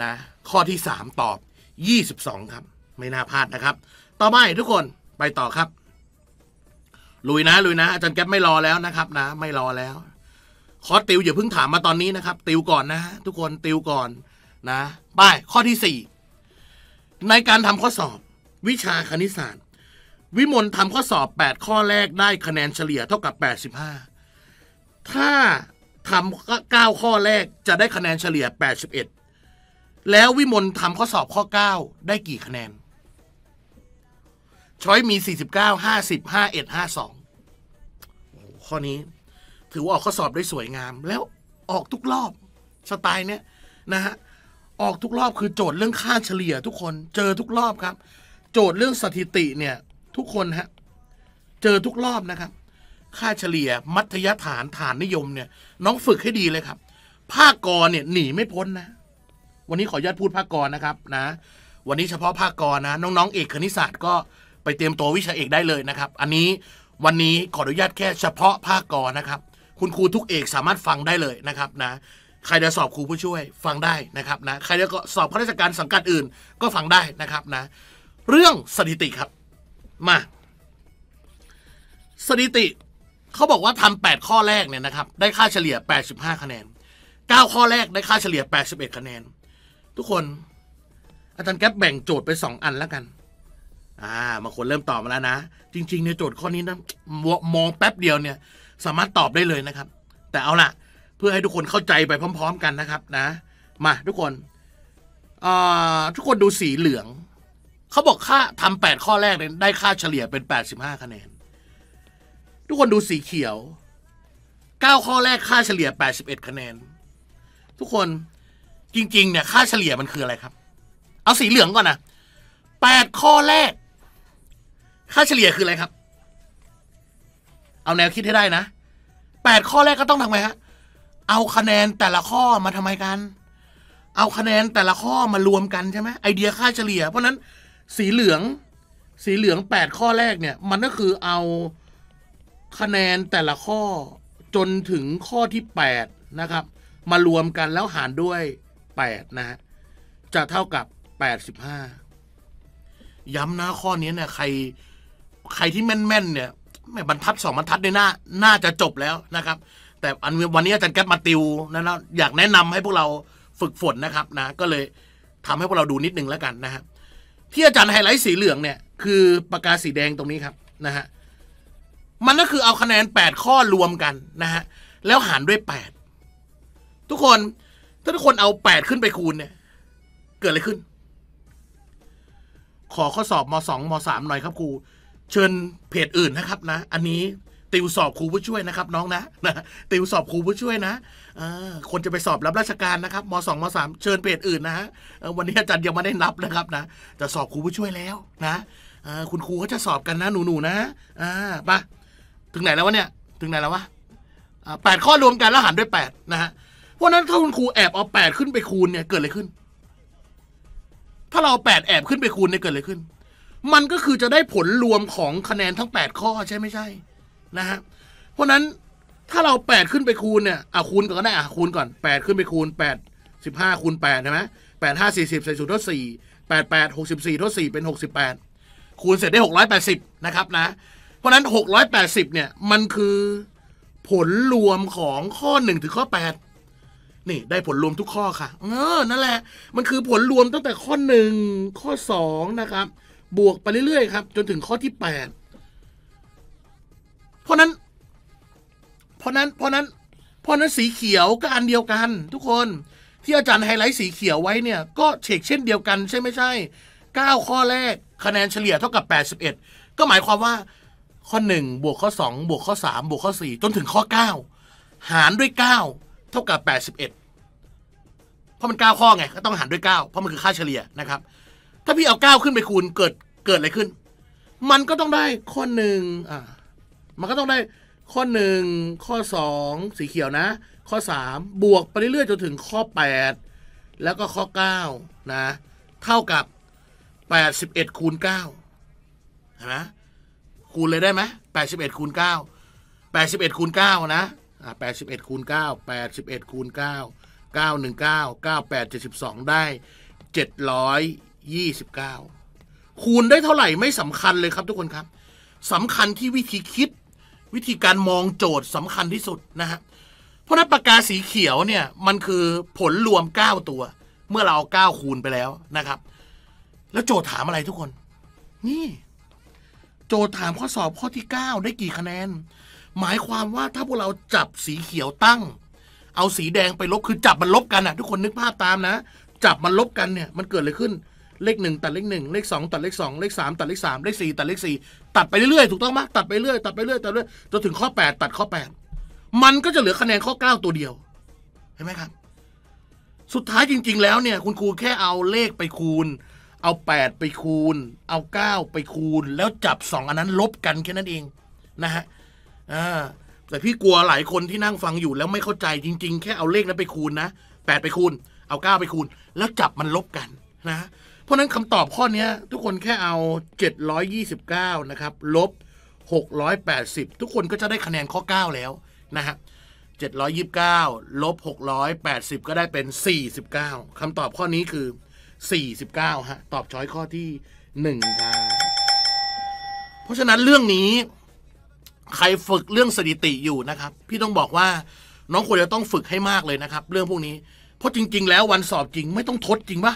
นะข้อที่ 3 ตอบ22ครับ ไม่น่าพลาดนะครับ ต่อไปทุกคนไปต่อครับลุยนะลุยนะ อาจารย์แก๊ปไม่รอแล้วนะครับนะ ไม่รอแล้ว ขอติวอย่าเพิ่งถามมาตอนนี้นะครับ ติวก่อนนะ ทุกคนติวก่อนนะไปข้อที่ 4ในการทำข้อสอบวิชาคณิตศาสตร์ วิมลทำข้อสอบ 8ข้อแรกได้คะแนนเฉลี่ย เท่ากับ85 ถ้าทำเก้าข้อแรกจะได้คะแนนเฉลี่ย81แล้ววิมลทำข้อสอบข้อ9ได้กี่คะแนนช้อยมี49 50 51 52ข้อนี้ ถือว่าออกข้อสอบได้สวยงาม แล้วออกทุกรอบสไตล์เนี้ยนะฮะออกทุกรอบคือโจทย์เรื่องค่าเฉลี่ยทุกคนเจอทุกรอบครับ โจทย์เรื่องสถิติเนี่ย ทุกคนฮะเจอทุกรอบนะครับ ค่าเฉลี่ยมัธยฐานฐานนิยมเนี่ยน้องฝึกให้ดีเลยครับภาคกรเนี่ยหนีไม่พ้นนะวันนี้ขออนุญาตพูดภาคกรนะครับนะ วันนี้เฉพาะภาคกรนะน้องๆเอกคณิตศาสตร์ก็ไปเตรียมตัววิชาเอกได้เลยนะครับ อันนี้วันนี้ขออนุญาตแค่เฉพาะภาคกรนะครับ คุณครูทุกเอกสามารถฟังได้เลยนะครับนะ ใครจะสอบครูผู้ช่วยฟังได้นะครับนะ ใครจะสอบข้าราชการสังกัดอื่นก็ฟังได้นะครับนะ เรื่องสถิติครับมาสถิติเขาบอกว่าทำ 8 ข้อแรกเนี่ยนะครับได้ค่าเฉลี่ย 85 คะแนน 9 ข้อแรกได้ค่าเฉลี่ย 81 คะแนนทุกคน อาจารย์แก๊ปแบ่งโจทย์ไปสองอันแล้วกัน อ่าบางคนเริ่มตอบมาแล้วนะ จริงๆในโจทย์ข้อนี้นะมองแป๊บเดียวเนี่ย สามารถตอบได้เลยนะครับ แต่เอาล่ะ เพื่อให้ทุกคนเข้าใจไปพร้อม ๆกันนะครับ นะ มา ทุกคนทุกคนดูสีเหลือง เขาบอกค่าทำแปดข้อแรกเนี่ยได้ค่าเฉลี่ยเป็นแปดสิบห้าคะแนน ทุกคนดูสีเขียวเก้าข้อแรกค่าเฉลี่ยแปดสิบเอ็ดคะแนน ทุกคนจริง ๆ เนี่ยค่าเฉลี่ยมันคืออะไรครับ เอาสีเหลืองก่อนนะ แปดข้อแรก ค่าเฉลี่ยคืออะไรครับ เอาแนวคิดให้ได้นะ แปดข้อแรกก็ต้องทำไงฮะเอาคะแนนแต่ละข้อมาทำไมกัน เอาคะแนนแต่ละข้อมารวมกันใช่ไหมไอเดียค่าเฉลี่ย เพราะนั้นสีเหลือง สีเหลืองแปดข้อแรกเนี่ย มันก็คือเอาคะแนนแต่ละข้อจนถึงข้อที่แปดนะครับ มารวมกันแล้วหารด้วย8นะฮะจะเท่ากับ 85 ย้ำนะข้อนี้เนี่ยใครใครที่แม่นๆ เนี่ยแม่บรรทัดสองบรรทัดในหน้าน่าจะจบแล้วนะครับ แต่อันวันนี้อาจารย์แก๊ปมาติวนะนะ อยากแนะนำให้พวกเราฝึกฝนนะครับ นะ ก็เลยทำให้พวกเราดูนิดนึงแล้วกันนะฮะที่อาจารย์ไฮไลท์สีเหลืองเนี่ย คือปากกาสีแดงตรงนี้ครับนะฮะมันก็คือเอาคะแนน8ข้อรวมกันนะฮะแล้วหารด้วย8ทุกคนถ้าทุกคนเอาแปดขึ้นไปคูณเนี่ยเกิดอะไรขึ้น ขอข้อสอบมสองมสามหน่อยครับครูเชิญเพจอื่นนะครับ นะ อันนี้ ติวสอบครูผู้ช่วยนะครับ น้องนะ นะติวสอบครูผู้ช่วยนะคนจะไปสอบรับราชการนะครับมสองมสามเชิญเพจอื่นนะวันนี้อาจารย์ยังไม่ได้นับนะครับ นะจะสอบครูผู้ช่วยแล้ว นะคุณครูเขาจะสอบกันนะ หนูๆนะอ่าปะถึงไหนแล้ววะเนี่ย ถึงไหนแล้ววะแปดข้อรวมกันแล้วหารด้วยแปดนะฮะเพราะนั้นถ้าคุณครูแอบเอาแปดขึ้นไปคูณเนี่ยเกิดอะไรขึ้น ถ้าเราแปดแอบขึ้นไปคูณเนี่ยเกิดอะไรขึ้น มันก็คือจะได้ผลรวมของคะแนนทั้งแปดข้อใช่ไม่ใช่ นะฮะ เพราะนั้นถ้าเราแปดขึ้นไปคูณเนี่ยอ่ะคูณก่อนก็ได้อ่ะคูณก่อนแปดขึ้นไปคูณแปดสิบห้าคูณแปดใช่ไหมแปดห้าสี่สิบใส่สูตรทดสี่แปดแปดหกสิบสี่ทดสี่เป็นหกสิบแปดคูณเสร็จได้หกร้อยแปดสิบนะครับนะ เพราะนั้นหกร้อยแปดสิบเนี่ยมันคือผลรวมของข้อหนึ่งถึงข้อแปดนี่ได้ผลรวมทุกข้อค่ะ เออ นั่นแหละ มันคือผลรวมตั้งแต่ข้อหนึ่งข้อสองนะครับ บวกไปเรื่อย ๆ ครับ จนถึงข้อที่แปดเพราะนั้น เพราะนั้น เพราะนั้น เพราะนั้นสีเขียวก็อันเดียวกัน ทุกคนที่อาจารย์ไฮไลท์สีเขียวไว้เนี่ยก็เฉกเช่นเดียวกัน ใช่ไม่ใช่ 9 ข้อแรกคะแนนเฉลี่ยเท่ากับ 81 ก็หมายความว่าข้อ1บวกข้อ2บวกข้อ3บวกข้อ4จนถึงข้อ 9 หารด้วย 9เท่ากับ 81 เพราะมัน 9 ข้อไง ก็ต้องหารด้วย 9 เพราะมันคือค่าเฉลี่ยนะครับ ถ้าพี่เอา 9 ขึ้นไปคูณ เกิด เกิดอะไรขึ้น มันก็ต้องได้ข้อหนึ่งอ่า มันก็ต้องได้ ข้อหนึ่งข้อสองสีเขียวนะ ข้อสามบวกไปเรื่อยๆ จนถึงข้อแปดแล้วก็ข้อเก้านะ เท่ากับแปดสิบเอ็ดคูณเก้าเห็นไหมคูณเลยได้ไหมแปดสิบเอ็ดคูณเก้าแปดสิบเอ็ดคูณเก้านะ81 คูณ9 81 คูณ9 919 9872 ได้ 729 คูณได้เท่าไหร่ไม่สำคัญเลยครับทุกคนครับสำคัญที่วิธีคิด วิธีการมองโจทย์สำคัญที่สุดนะฮะ เพราะนั้นปากกาสีเขียวเนี่ยมันคือผลรวม 9 ตัว เมื่อเราเอา 9 คูณไปแล้วนะครับ แล้วโจทย์ถามอะไรทุกคน นี่ โจทย์ถามข้อสอบข้อที่ 9 ได้กี่คะแนนหมายความว่าถ้าพวกเราจับสีเขียวตั้ง เอาสีแดงไปลบคือจับมันลบกันอะทุกคนนึกภาพตามนะ จับมันลบกันเนี่ยมันเกิดอะไรขึ้นเลขหนึ่งตัดเลขหนึ่งเลขสองตัดเลขสองเลขสามตัดเลขสามเลขสี่ตัดเลขสี่ตัดไปเรื่อยๆถูกต้องไหมตัดไปเรื่อยตัดไปเรื่อยตัดเรื่อยจนถึงข้อแปดตัดข้อแปดมันก็จะเหลือคะแนนข้อเก้าตัวเดียว เห็นไหมครับ สุดท้ายจริงๆแล้วเนี่ยคุณครูแค่เอาเลขไปคูณ เอาแปดไปคูณเอาเก้าไปคูณแล้วจับสองอันนั้นลบกันแค่นั้นเองนะฮะอแต่พี่กลัวหลายคนที่นั่งฟังอยู่แล้วไม่เข้าใจจริง ๆ แค่เอาเลขนั้นไปคูณนะแปดไปคูณเอาเก้าไปคูณ แล้วจับมันลบกันนะเพราะนั้นคำตอบข้อนี้ทุกคนแค่เอา 729นะครับลบ 680 ทุกคนก็จะได้คะแนนข้อ 9 แล้ว นะฮะ729ลบ680 ก็ได้เป็น 49ค้าตอบข้อนี้คือ 49ฮะตอบช้อยข้อที่1ครับ เพราะฉะนั้นเรื่องนี้ใครฝึกเรื่องสถิติอยู่นะครับ พี่ต้องบอกว่าน้องควรจะต้องฝึกให้มากเลยนะครับ เรื่องพวกนี้เพราะจริง ๆ แล้ววันสอบจริงไม่ต้องทดจริงปะ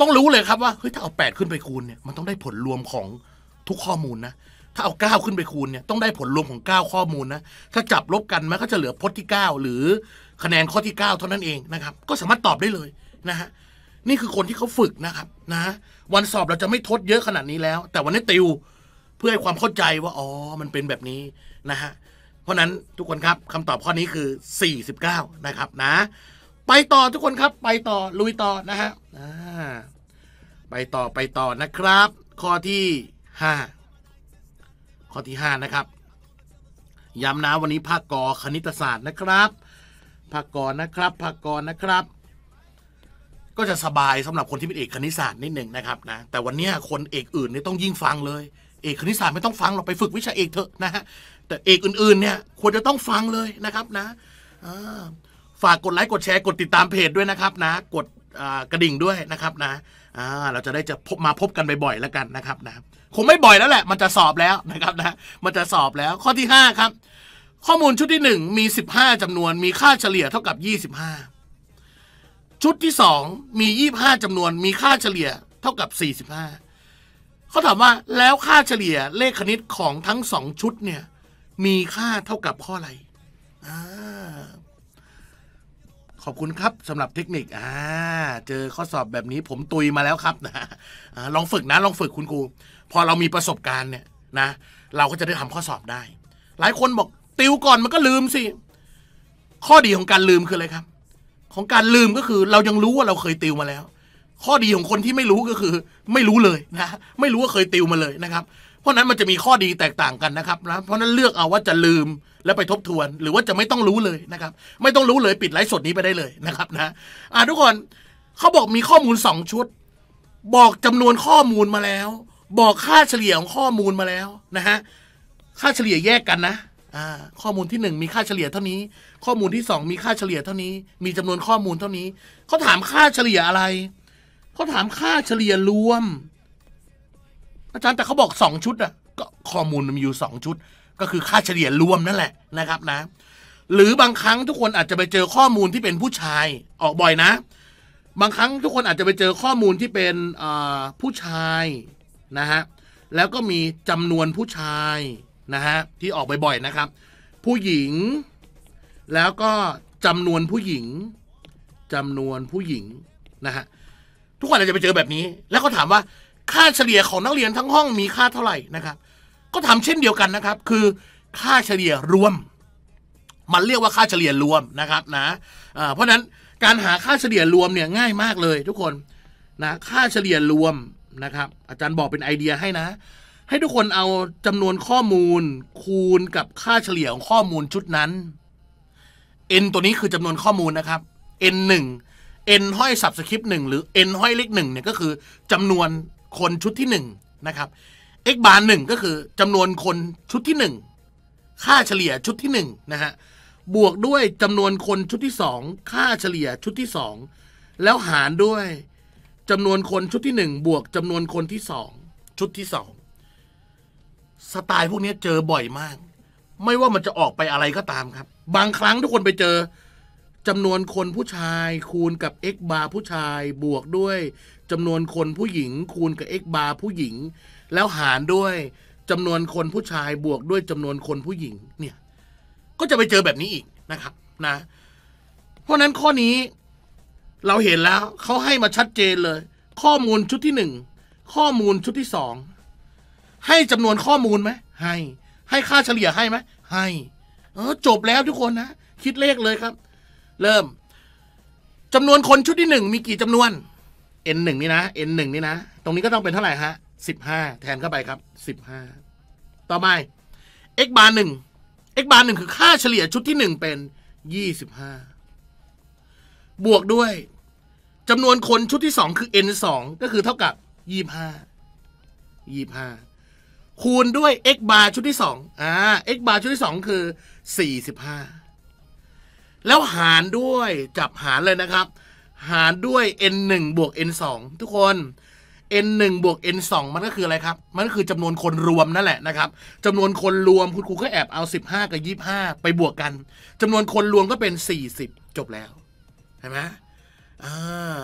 ต้องรู้เลยครับว่าเฮ้ยถ้าเอาแปดขึ้นไปคูณเนี่ยมันต้องได้ผลรวมของทุกข้อมูลนะ ถ้าเอาเก้าขึ้นไปคูณเนี่ยต้องได้ผลรวมของเก้าข้อมูลนะถ้าจับลบกันมันก็จะเหลือพจน์ที่เก้าหรือคะแนนข้อที่เก้าเท่านั้นเองนะครับ ก็สามารถตอบได้เลยนะฮะนี่คือคนที่เขาฝึกนะครับนะวันสอบเราจะไม่ทดเยอะขนาดนี้แล้ว แต่วันนี้ติวพื่อให้ความเข้าใจว่าอ๋อ มันเป็นแบบนี้นะฮะ เพราะนั้นทุกคนครับคำตอบข้อนี้คือ 49 นะครับนะ ไปต่อทุกคนครับไปต่อลุยต่อนะฮะไปต่อไปต่อนะครับข้อที่ 5 ข้อที่ 5 นะครับ ย้ำนะวันนี้ภาคกอคณิตศาสตร์นะครับภาคกอนะครับภาคกอนะครับ ก็จะสบายสำหรับคนที่เป็นเอกคณิตศาสตร์นิดหนึ่งนะครับนะแต่วันนี้คนเอกอื่นนี่ต้องยิ่งฟังเลยเอกคณิตศาสตร์ไม่ต้องฟังเราไปฝึกวิชาเอกเถอะนะฮะแต่เอกอื่นๆเนี่ยควรจะต้องฟังเลยนะครับนะฝากกดไลค์กดแชร์กดติดตามเพจด้วยนะครับนะกดกระดิ่งด้วยนะครับนะเราจะได้จะพบมาพบกันบ่อยๆแล้วกันนะครับนะคงไม่บ่อยแล้วแหละมันจะสอบแล้วนะครับนะมันจะสอบแล้วข้อที่ 5 ครับ ข้อมูลชุดที่ 1 มี 15จำนวน มีค่าเฉลี่ยเท่ากับ 25 ชุดที่ 2 มี 25จำนวนมีค่าเฉลี่ยเท่ากับ 45เขาถามว่าแล้วค่าเฉลี่ยเลขคณิตของทั้งสองชุดเนี่ย มีค่าเท่ากับข้ออะไรอขอบคุณครับสำหรับเทคนิคอ่าเจอข้อสอบแบบนี้ ผมตุยมาแล้วครับนะลองฝึกนะ ลองฝึกคุณครูพอเรามีประสบการณ์เนี่ยนะเราก็จะได้ทำข้อสอบได้ หลายคนบอกติวก่อนมันก็ลืมสิข้อดีของการลืมคืออะไรครับ ของการลืมก็คือเรายังรู้ว่าเราเคยติวมาแล้วข้อดีของคนที่ไม่รู้ก็คือ ไม่รู้เลยนะไม่รู้ว่าเคยติวมาเลยนะครับ เพราะนั้นมันจะมีข้อดีแตกต่างกันนะครับนะเพราะนั้นเลือกเอาว่าจะลืมแล้วไปทบทวน หรือว่าจะไม่ต้องรู้เลยนะครับ ไม่ต้องรู้เลย ปิดไลฟ์สดนี้ไปได้เลยนะครับนะอ่าทุกคนเขาบอกมีข้อมูล 2 ชุด บอกจำนวนข้อมูลมาแล้ว บอกค่าเฉลี่ยของข้อมูลมาแล้วนะฮะค่าเฉลี่ยแยกกันนะข้อมูลที่1มีค่าเฉลี่ยเท่านี้ ข้อมูลที่2มีค่าเฉลี่ยเท่านี้มีจำนวนข้อมูลเท่านี้เขาถามค่าเฉลี่ยอะไรเขาถามค่าเฉลี่ยรวมอาจารย์แต่เขาบอกสองชุดอะก็ข้อมูลมันมีอยู่สองชุด ก็คือค่าเฉลี่ยรวมนั่นแหละนะครับนะหรือบางครั้งทุกคนอาจจะไปเจอข้อมูลที่เป็นผู้ชายออกบ่อยนะ บางครั้งทุกคนอาจจะไปเจอข้อมูลที่เป็นผู้ชายนะฮะแล้วก็มีจำนวนผู้ชายนะฮะที่ออกบ่อยๆนะครับ ผู้หญิงแล้วก็จำนวนผู้หญิง จำนวนผู้หญิงนะฮะทุกคนอาจจะไปเจอแบบนี้ แล้วก็ถามว่าค่าเฉลี่ยของนักเรียนทั้งห้องมีค่าเท่าไหร่นะครับ ก็ทำเช่นเดียวกันนะครับ คือค่าเฉลี่ยรวม มันเรียกว่าค่าเฉลี่ยรวมนะครับนะะเพราะฉะนั้นการหาค่าเฉลี่ยรวมเนี่ยง่ายมากเลย ทุกคนนะค่าเฉลี่ยรวมนะครับ อาจารย์บอกเป็นไอเดียให้นะ ให้ทุกคนเอาจำนวนข้อมูลคูณกับค่าเฉลี่ยของข้อมูลชุดนั้น n ตัวนี้คือจำนวนข้อมูลนะครับ n ง n ห้อยสับสคริปต์หนึ่งหรือ n ห้อยเลขหนึ่งเนี่ยก็คือจำนวนคนชุดที่หนึ่งนะครับ x บาร์หนึ่งก็คือจำนวนคนชุดที่หนึ่งค่าเฉลี่ยชุดที่หนึ่งนะฮะบวกด้วยจำนวนคนชุดที่สองค่าเฉลี่ยชุดที่สองแล้วหารด้วยจำนวนคนชุดที่หนึ่งบวกจำนวนคนที่สองชุดที่สองสไตล์พวกนี้เจอบ่อยมากไม่ว่ามันจะออกไปอะไรก็ตามครับบางครั้งทุกคนไปเจอจำนวนคนผู้ชาย คูณกับ x บาร์ผู้ชายบวกด้วย จำนวนคนผู้หญิง คูณกับ x บาร์ผู้หญิง แล้วหารด้วย จำนวนคนผู้ชายบวกด้วยจำนวนคนผู้หญิง เนี่ย ก็จะไปเจอแบบนี้อีกนะครับ นะ เพราะนั้นข้อนี้ เราเห็นแล้วเขาให้มาชัดเจนเลย ข้อมูลชุดที่หนึ่ง ข้อมูลชุดที่สอง ให้จำนวนข้อมูลไหมให้ ให้ค่าเฉลี่ยให้ไหมให้เออจบแล้วทุกคนนะคิดเลขเลยครับเริ่มจำนวนคนชุดที่หนึ่งมีกี่จำนวน n หนึ่งนี่นะ n หนึ่งนี่นะ ตรงนี้ก็ต้องเป็นเท่าไหร่ฮะสิบห้าแทนเข้าไปครับสิบห้าต่อไป x บาร์หนึ่ง x บาร์หนึ่งคือค่าเฉลี่ยชุดที่หนึ่งเป็นยี่สิบห้าบวกด้วยจำนวนคนชุดที่สองคือ n สองก็คือเท่ากับยี่ห้ายี่ห้าคูณด้วย x บาร์ชุดที่สองอ่า x บาร์ชุดที่สองคือสี่สิบห้าแล้วหารด้วยจับหารเลยนะครับ หารด้วย n 1บวก n 2ทุกคน n 1บวก n 2มันก็คืออะไรครับ มันก็คือจำนวนคนรวมนั่นแหละนะครับจำนวนคนรวมคุณครูก็แอบเอา15 กับ 25 ไปบวกกันจำนวนคนรวมก็เป็น 40 จบแล้วเห็นไหมอ่า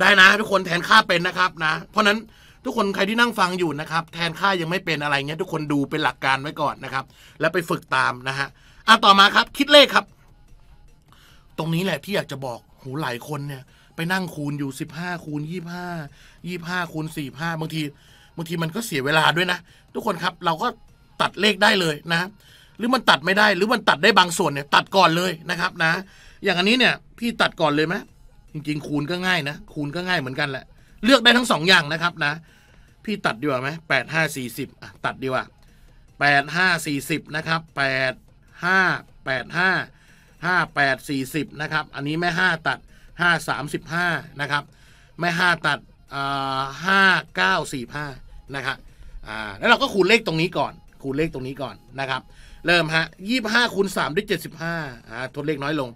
ได้นะ ทุกคนแทนค่าเป็นนะครับนะ เพราะนั้นทุกคนใครที่นั่งฟังอยู่นะครับ แทนค่ายังไม่เป็นอะไรเงี้ยทุกคนดูเป็นหลักการไว้ก่อนนะครับ แล้วไปฝึกตามนะฮะอ่ะต่อมาครับ คิดเลขครับตรงนี้แหละที่อยากจะบอกหูหลายคนเนี่ยไปนั่งคูณอยู่สิบห้าคูณยี่ห้ายี่ห้าคูณสี่ห้าบางทีบางทีมันก็เสียเวลาด้วยนะ ทุกคนครับเราก็ตัดเลขได้เลยนะ หรือมันตัดไม่ได้หรือมันตัดได้บางส่วนเนี่ยตัดก่อนเลยนะครับนะ อย่างอันนี้เนี่ยพี่ตัดก่อนเลยไหมจริง ๆ คูณก็ง่ายนะ คูณก็ง่ายเหมือนกันแหละ เลือกได้ทั้งสองอย่างนะครับนะ พี่ตัดดีกว่าไหมแปดห้าสี่สิบอ่ะตัดดีกว่าแปดห้าสี่สิบนะครับแปดห้าแปดห้าห้าแปดสี่สิบนะครับอันนี้แม่ห้าตัดห้าสามสิบห้านะครับแม่ห้าตัดห้าเก้าสี่ห้านะครับแล้วเราก็คูณเลขตรงนี้ก่อน คูณเลขตรงนี้ก่อนนะครับ เริ่มฮะยี่ห้าคูณสามได้เจ็ดสิบห้าทดเลขน้อยลง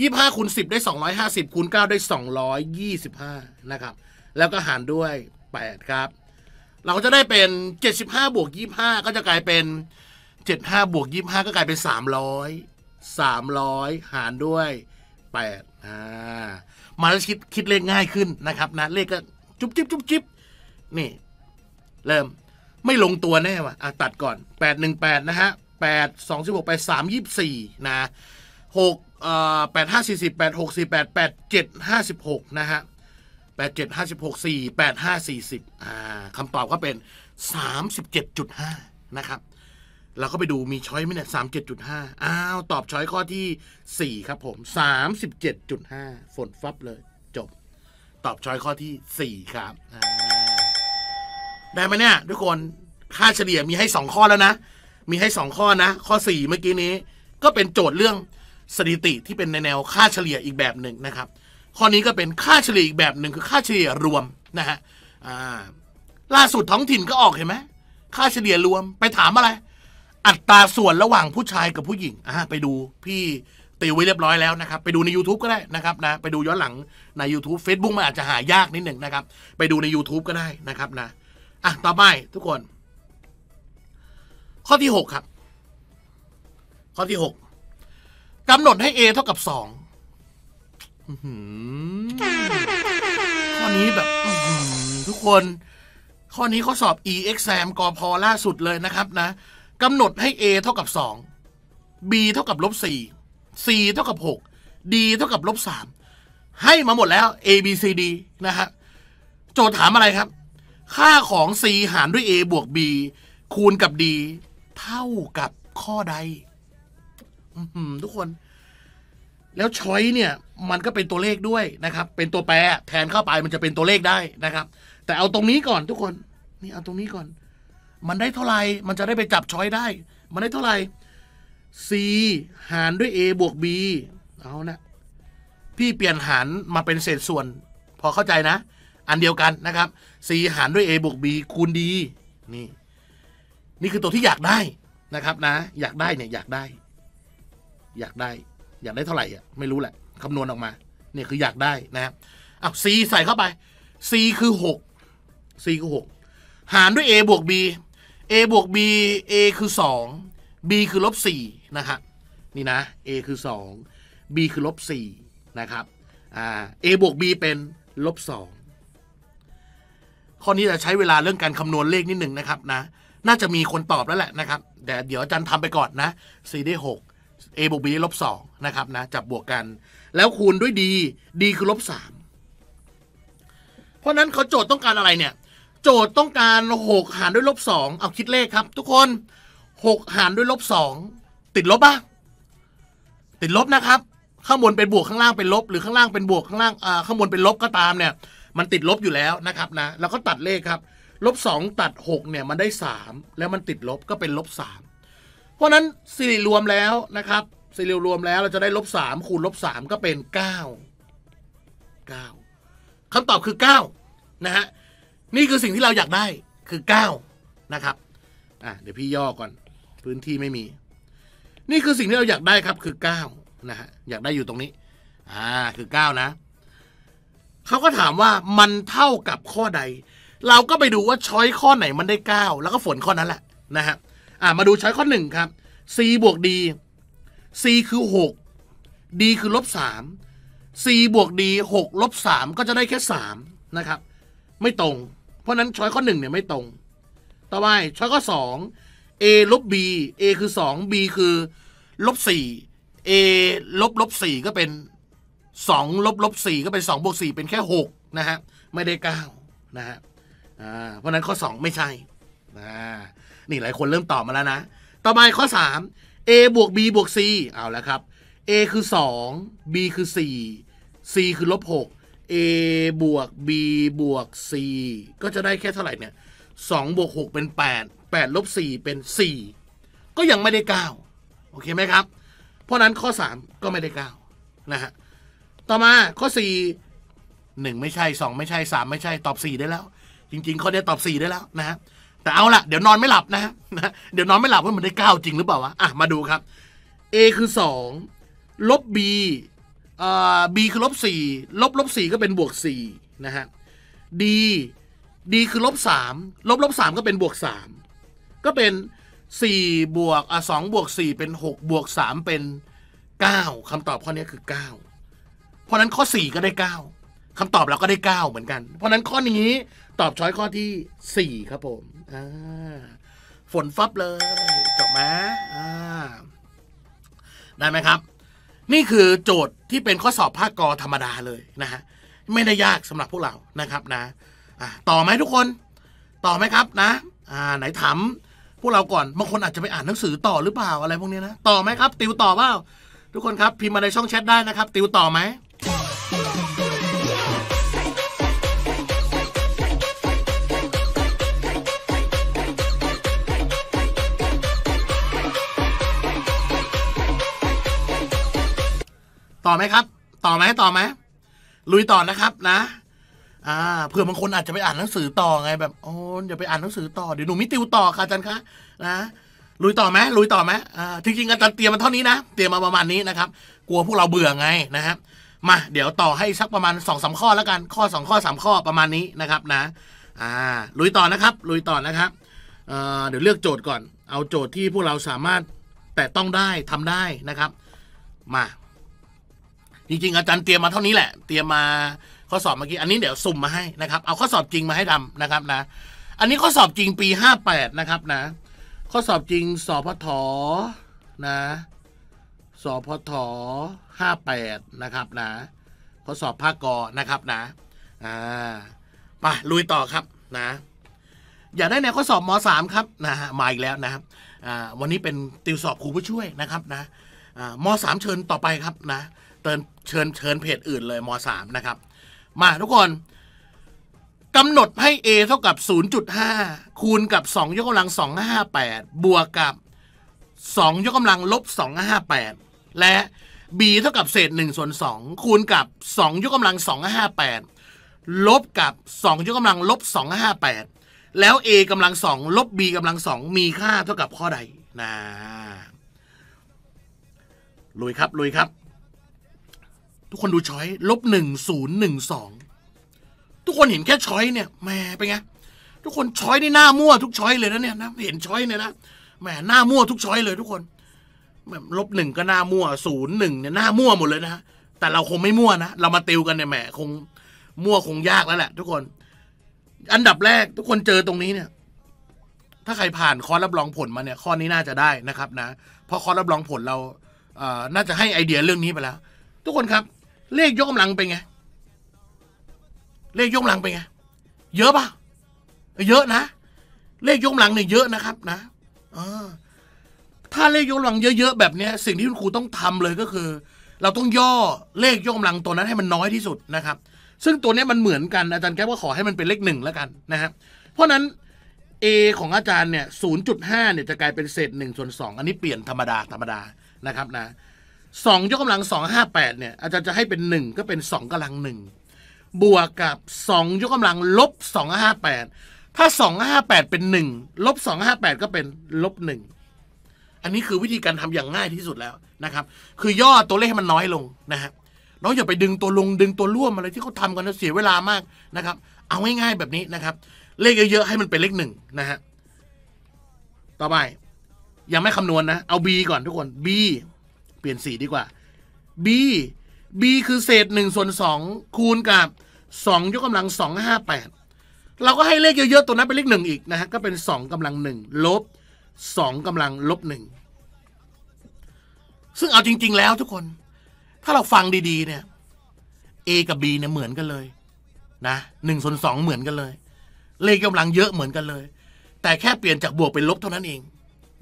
ยี่ห้าคูณสิบได้สองร้อยห้าสิบคูณเก้าได้สองร้อยยี่สิบห้านะครับ แล้วก็หารด้วยแปดครับเราจะได้เป็นเจ็ดสิบห้าบวกยี่ห้าก็จะกลายเป็นเจ็ดห้าบวกยี่ห้าก็กลายเป็นสามร้อย300 หารด้วย 8 อ่า มาแล้วคิดคิดเลขง่ายขึ้นนะครับนะเลขก็จุ๊บจิ๊บจุ๊บจิ๊บ นี่เริ่มไม่ลงตัวแน่ว่ะ อ่ะตัดก่อน 818นะฮะ8 2ส6 8 3 24 นะ6เอ่อ8 5 4 0 8 6 4 8 8 7 5 6นะฮะ8 7 5า6 4 8 5 4 0 อ่าคำตอบก็เป็น 37.5 นะครับเราก็ไปดูมี ช้อยไหมเนี่ยสามเจ็ดจุดห้าอ้าว ตอบ ช้อยข้อที่สี่ครับผมสามสิบเจ็ดจุดห้าฝนฟับ เลย จบ ตอบ ช้อยข้อที่สี่ครับได้ไหมเนี่ยทุกคนค่าเฉลี่ยมีให้สองข้อแล้วนะมีให้สองข้อนะ ข้อสี่เมื่อกี้นี้ ก็เป็นโจทย์เรื่องสถิติที่เป็นในแนวค่าเฉลี่ยอีกแบบหนึ่งนะครับ ข้อนี้ก็เป็นค่าเฉลี่ยอีกแบบหนึ่งคือค่าเฉลี่ยรวมนะฮะล่าสุดท้องถิ่นก็ออกเห็นไหมค่าเฉลี่ยรวมไปถามอะไรอัตราส่วนระหว่างผู้ชายกับผู้หญิง อ่าไปดูพี่ตีไว้เรียบร้อยแล้วนะครับ ไปดูใน YouTube ก็ได้นะครับนะ ไปดูย้อนหลังใน YouTube Facebook มันอาจจะหายากนิดหนึ่งนะครับ ไปดูใน YouTube ก็ได้นะครับ นะ อ่ะ ต่อไปทุกคน ข้อที่ 6 ครับ ข้อที่ 6กำหนดให้ A เท่ากับ2ข้อนี้แบบทุกคน ข้อนี้เขาสอบ e exam กอพอล่าสุดเลยนะครับ นะกำหนดให้ a เท่ากับ 2 b เท่ากับลบ 4 c เท่ากับ 6 d เท่ากับลบ3ให้มาหมดแล้ว a b c d นะฮะโจทย์ถามอะไรครับ ค่าของ c หารด้วย a บวก b คูณกับ d เท่ากับข้อใดทุกคน แล้วช้อยเนี่ยมันก็เป็นตัวเลขด้วยนะครับ เป็นตัวแปรแทนเข้าไปมันจะเป็นตัวเลขได้นะครับ แต่เอาตรงนี้ก่อนทุกคนนี่เอาตรงนี้ก่อนมันได้เท่าไหร่มันจะได้ไปจับช้อยได้ มันได้เท่าไหร่ c หารด้วย a บวก b เอานะพี่เปลี่ยนหารมาเป็นเศษส่วน พอเข้าใจนะ อันเดียวกันนะครับ c หารด้วย a บวก b คูณ d นี่ นี่คือตัวที่อยากได้นะครับนะ อยากได้เนี่ยอยากได้ อยากได้ อยากได้เท่าไหร่อ่ะไม่รู้แหละคำนวณออกมาเนี่ยคืออยากได้นะครับอา c ใส่เข้าไป c คือ 6 c คือ 6 หารด้วย a บวก b a บวก b a คือ 2 b คือ ลบ4นะครับนี่นะ a คือ 2 b คือ ลบ4นะครับอ่า a บวก b เป็น ลบ 2 ข้อนี้จะใช้เวลาเรื่องการคำนวณเลขนิดหนึ่งนะครับนะ น่าจะมีคนตอบแล้วแหละนะครับ แต่เดี๋ยวอาจารย์ทำไปก่อนนะ c ได้ 6 a บวก b ได้ลบ2นะครับนะจับบวกกัน แล้วคูณด้วย d d คือลบ 3 เพราะนั้นเขาโจทย์ต้องการอะไรเนี่ยโจทย์ต้องการ 6 หารด้วยลบ2เอาคิดเลขครับ ทุกคน 6 หารด้วยลบ2ติดลบปะติดลบนะครับ ข้างบนเป็นบวกข้างล่างเป็นลบ หรือข้างล่างเป็นบวกข้างล่างข้างบนเป็นลบก็ตามเนี่ยมันติดลบอยู่แล้วนะครับนะแล้วก็ตัดเลขครับลบ2ตัด6เนี่ยมันได้ 3 แล้วมันติดลบก็เป็นลบ3เพราะนั้นสี่รวมแล้วนะครับสี่รวมแล้วเราจะได้ลบ3คูณลบ3ก็เป็น 9 9คำตอบคือ9นะฮะนี่คือสิ่งที่เราอยากได้คือเก้านะครับอ่ะเดี๋ยวพี่ย่อก่อนพื้นที่ไม่มี นี่คือสิ่งที่เราอยากได้ครับคือเก้านะฮะอยากได้อยู่ตรงนี้อ่าคือเก้านะเขาก็ถามว่ามันเท่ากับข้อใด เราก็ไปดูว่าช้อยข้อไหนมันได้เก้าแล้วก็ฝนข้อนั้นแหละนะฮะอ่ามาดูช้อยข้อหนึ่งครับ c บวก d c คือหก d คือลบสาม c บวก d หกลบสามก็จะได้แค่สามนะครับไม่ตรงเพราะนั้นช้อยข้อหนึ่งเนี่ยไม่ตรง ต่อไปช้อยข้อสอง a ลบ b a คือสอง b คือลบสี่ a ลบลบสี่ก็เป็นสองลบลบสี่ก็เป็นสองบวกสี่เป็นแค่หกนะฮะไม่ได้เก้านะฮะเพราะนั้นข้อสองไม่ใช่ นี่หลายคนเริ่มตอบมาแล้วนะ ต่อไปข้อสาม a บวก b บวก c เอาแล้วครับ a คือสอง b คือสี่ c คือลบหก a บวก b บวก c ก็จะได้แค่เท่าไหร่เนี่ย2บวก6เป็น 8 8ลบ4เป็น4ก็ยังไม่ได้9โอเคไหมครับเพราะนั้นข้อ3ก็ไม่ได้9นะฮะต่อมาข้อ 4 1 ไม่ใช่ 2 ไม่ใช่ 3 ไม่ใช่ตอบ4ได้แล้ว จริงๆ ข้อนี้ตอบ 4 ได้แล้วนะฮะแต่เอาละเดี๋ยวนอนไม่หลับนะฮะเดี๋ยวนอนไม่หลับว่ามันได้ 9 จริงหรือเปล่าวะอ่ะมาดูครับ a คือ2ลบ b b คือลบสี่ลบลบสี่ก็เป็นบวกสี่นะฮะ d d คือลบสามลบลบสามก็เป็นบวกสามก็เป็นสี่บวกอ่ะสองบวกสี่เป็นหกบวกสามเป็นเก้าคำตอบข้อนี้คือเก้าเพราะนั้นข้อสี่ก็ได้เก้าคำตอบเราก็ได้เก้าเหมือนกัน เพราะนั้นข้อนี้ตอบช้อยข้อที่สี่ครับผมอ่าฝนฟับเลยจบไหมอ่าได้ไหมครับนี่คือโจทย์ที่เป็นข้อสอบภาคกอธรรมดาเลยนะฮะไม่ได้ยากสำหรับพวกเรานะครับนะต่อไหมทุกคนต่อไหมครับนะไหนถามพวกเราก่อนบางคนอาจจะไปอ่านหนังสือต่อหรือเปล่าอะไรพวกนี้นะต่อไหมครับติวต่อเปล่าทุกคนครับ พิมพ์มาในช่องแชทได้นะครับ ติวต่อไหมต่อไหมครับ ต่อไหมต่อไหมลุยต่อนะครับนะ อ่า เผื่อบางคนอาจจะไปอ่านหนังสือต่อไงแบบโอ้ยอย่าไปอ่านหนังสือต่อ เดี๋ยวหนูมิติวต่อค่ะอาจารย์คะนะ ลุยต่อไหมลุยต่อไหมอ่าจริงๆอาจารย์เตรียมมาเท่านี้นะ เตรียมมาประมาณนี้นะครับ กลัวพวกเราเบื่อไงนะครับมาเดี๋ยวต่อให้สักประมาณสองสาข้อแล้วกัน ข้อสองข้อสามข้อประมาณนี้นะครับนะ อ่า ลุยต่อนะครับ ลุยต่อนะครับ เออ่เดี๋ยวเลือกโจทย์ก่อน เอาโจทย์ที่พวกเราสามารถแต่ต้องได้ทำได้นะครับมาจริงๆอาจารย์เตรียมมาเท่านี้แหละ เตรียมมา ข้อสอบเมื่อกี้ อันนี้เดี๋ยวสุ่มมาให้นะครับ เอาข้อสอบจริงมาให้ทำนะครับนะ อันนี้ ข้อสอบจริงปีห้าแปดนะครับนะ ข้อสอบจริงสอบพทนะ สอบพทห้าแปดนะครับ นะ ข้อสอบภาคกอนะครับนะ อ่าปะลุยต่อครับนะ อยากได้แนวข้อสอบมสามครับนะ มาอีกแล้วนะครับอ่า วันนี้เป็นติว สอบครูผู้ช่วยนะครับนะ อ่ามสามเชิญต่อไปครับนะเติเชิญเชิญเพจอื่นเลยมสามนะครับมาทุกคนกำหนดให้ a เท่ากับ0.5คูณกับ2ยกกำลัง258บวกกับ2ยกกำลังลบ258และ b เท่ากับเศษ1ส่วน2คูณกับ2ยกกำลัง258ลบกับ2ยกกำลังลบ258แล้ว a กำลัง2ลบ b กำลัง2มีค่าเท่ากับข้อใดนะลุยครับลุยครับทุกคนดูช้อยลบหนึ่งศูนย์หนึ่งสองทุกคนเห็นแค่ช้อยเนี่ยแหมเป็นไงทุกคนช้อยนี่หน้ามั่วทุกช้อยเลยนะเนี่ยนะเห็นช้อยเนี่ยนะแหมหน้ามั่วทุกช้อยเลย ทุกคนลบหนึ่งก็หน้ามั่วศูนย์หนึ่งเนี่ยหน้ามั่วหมดเลยนะแต่เราคงไม่มั่วนะเรามาติวกันเนี่ยแหมคง มั่วคงยากแล้วแหละ ทุกคน อันดับแรกทุกคนเจอตรงนี้เนี่ย ถ้าใครผ่านคอรับรองผลมาเนี่ย ข้อนี้น่าจะได้นะครับ นะเพราะคอรับรองผลเราน่าจะให้ไอเดียเรื่องนี้ไปแล้ว ทุกคนครับเลขยกกำลังเป็นไง เลขยกกำลังเป็นไง เยอะปะเยอะนะ เลขยกกำลังเนี่ยเยอะนะครับ นะอถ้าเลขยกกำลังเยอะๆแบบเนี้ย สิ่งที่คุณครูต้องทำเลยก็คือ เราต้องย่อเลขยกกำลังตัวนั้นให้มันน้อยที่สุดนะครับ ซึ่งตัวนี้มันเหมือนกัน อาจารย์แก้วก็ขอให้มันเป็นเลขหนึ่งแล้วกันนะครับ เพราะนั้น A ของอาจารย์เนี่ย 0.5 เนี่ยจะกลายเป็นเศษ1ส่วน2อันนี้เปลี่ยนธรรมดาธรรมดานะครับนะสองยกกำลังสองห้าแปดเนี่ยอาจารย์จะให้เป็นหนึ่งก็เป็นสองกำลังหนึ่งบวกกับสองยกกำลังลบสองห้าแปดถ้าสองห้าแปดเป็นหนึ่งลบสองห้าแปดก็เป็นลบหนึ่งอันนี้คือวิธีการทำอย่างง่ายที่สุดแล้วนะครับคือย่อตัวเลขให้มันน้อยลงนะฮะน้องอย่าไปดึงตัวลงดึงตัวร่วมอะไรที่เขาทำกันนะเสียเวลามากนะครับเอาง่ายๆแบบนี้นะครับเลขเยอะๆให้มันเป็นเลขหนึ่งนะฮะต่อไปยังไม่คำนวณนนะ เอา b ก่อนทุกคน b ปลี่ยนสีดีกว่า b b คือเศษหนึ่งส่วนสองคูณกับสองยกกำลังสองห้าแปดเราก็ให้เลขเยอะ ๆตัวนั้นเป็นเลขหนึ่งอีกนะฮะก็เป็นสองกำลังหนึ่งลบสองกำลังลบหนึ่งซึ่งเอาจริงๆแล้วทุกคน ถ้าเราฟังดีๆเนี่ย a กับ b เนี่ยเหมือนกันเลยนะหนึ่งส่วนสองเหมือนกันเลย เลขกำลังเยอะเหมือนกันเลย แต่แค่เปลี่ยนจากบวกเป็นลบเท่านั้นเอง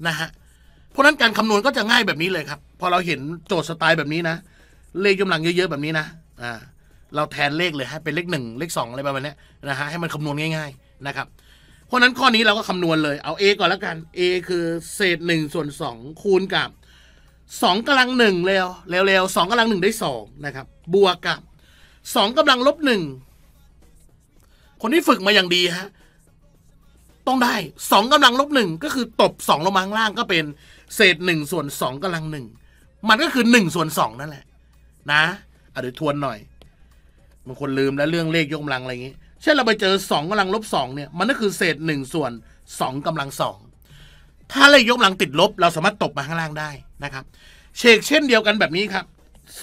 นะฮะเพราะนั้นการคำนวณก็จะง่ายแบบนี้เลยครับพอเราเห็นโจทย์สไตล์แบบนี้นะเลขยมำลังเยอะ ๆแบบนี้นะอ่าเราแทนเลขเลยฮะ เป็นเลขหนึ่งเลขสองอะไรประมาณนี้นะฮะให้มันคำนวณง่าย ๆ นะครับ เพราะนั้นข้อนี้เราก็คำนวณเลย เอา A ก่อนแล้วกัน A คือ เศษหนึ่งส่วนสองคูณกับสองกำลังหนึ่งเร็วเร็วๆสองกำลังหนึ่งได้สองนะครับบวกกับสองกำลังลบหนึ่งคนที่ฝึกมาอย่างดีฮะต้องได้สองกำลังลบหนึ่งก็คือตบสองลงมาข้างล่างก็เป็น เศษหนึ่งส่วนสองกำลังหนึ่งมันก็คือหนึ่งส่วนสองนั่นแหละนะอ่ะเดี๋ยวทวนหน่อยบางคนลืมแล้วเรื่องเลขยกกำลังอะไรอย่างงี้ เช่นเราไปเจอสองกำลังลบสองเนี่ยมันก็คือเศษหนึ่งส่วนสองกำลังสองถ้าเลขยกกำลังติดลบ เราสามารถตกมาข้างล่างได้นะครับเชกเช่นเดียวกันแบบนี้ครับ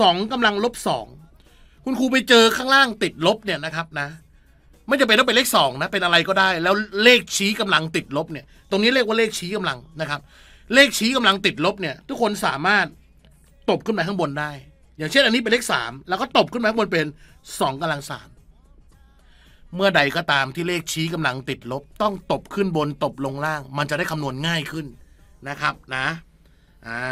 สองกำลังลบสองคุณครูไปเจอข้างล่างติดลบเนี่ยนะครับนะไม่จะเป็นต้องเป็นเลขสองนะเป็นอะไรก็ได้ แล้วเลขชี้กำลังติดลบเนี่ยตรงนี้เรียกว่าเลขชี้กำลังนะครับเลขชี้กำลังติดลบเนี่ยทุกคนสามารถตบขึ้นมาข้างบนได้ อย่างเช่นอันนี้เป็นเลขสามแล้วก็ตบขึ้นมาข้างบนเป็นสองกำลังสามเมื่อใดก็ตามที่เลขชี้กำลังติดลบ ต้องตบขึ้นบนตบลงล่าง มันจะได้คำนวณง่ายขึ้นนะครับนะ อ่า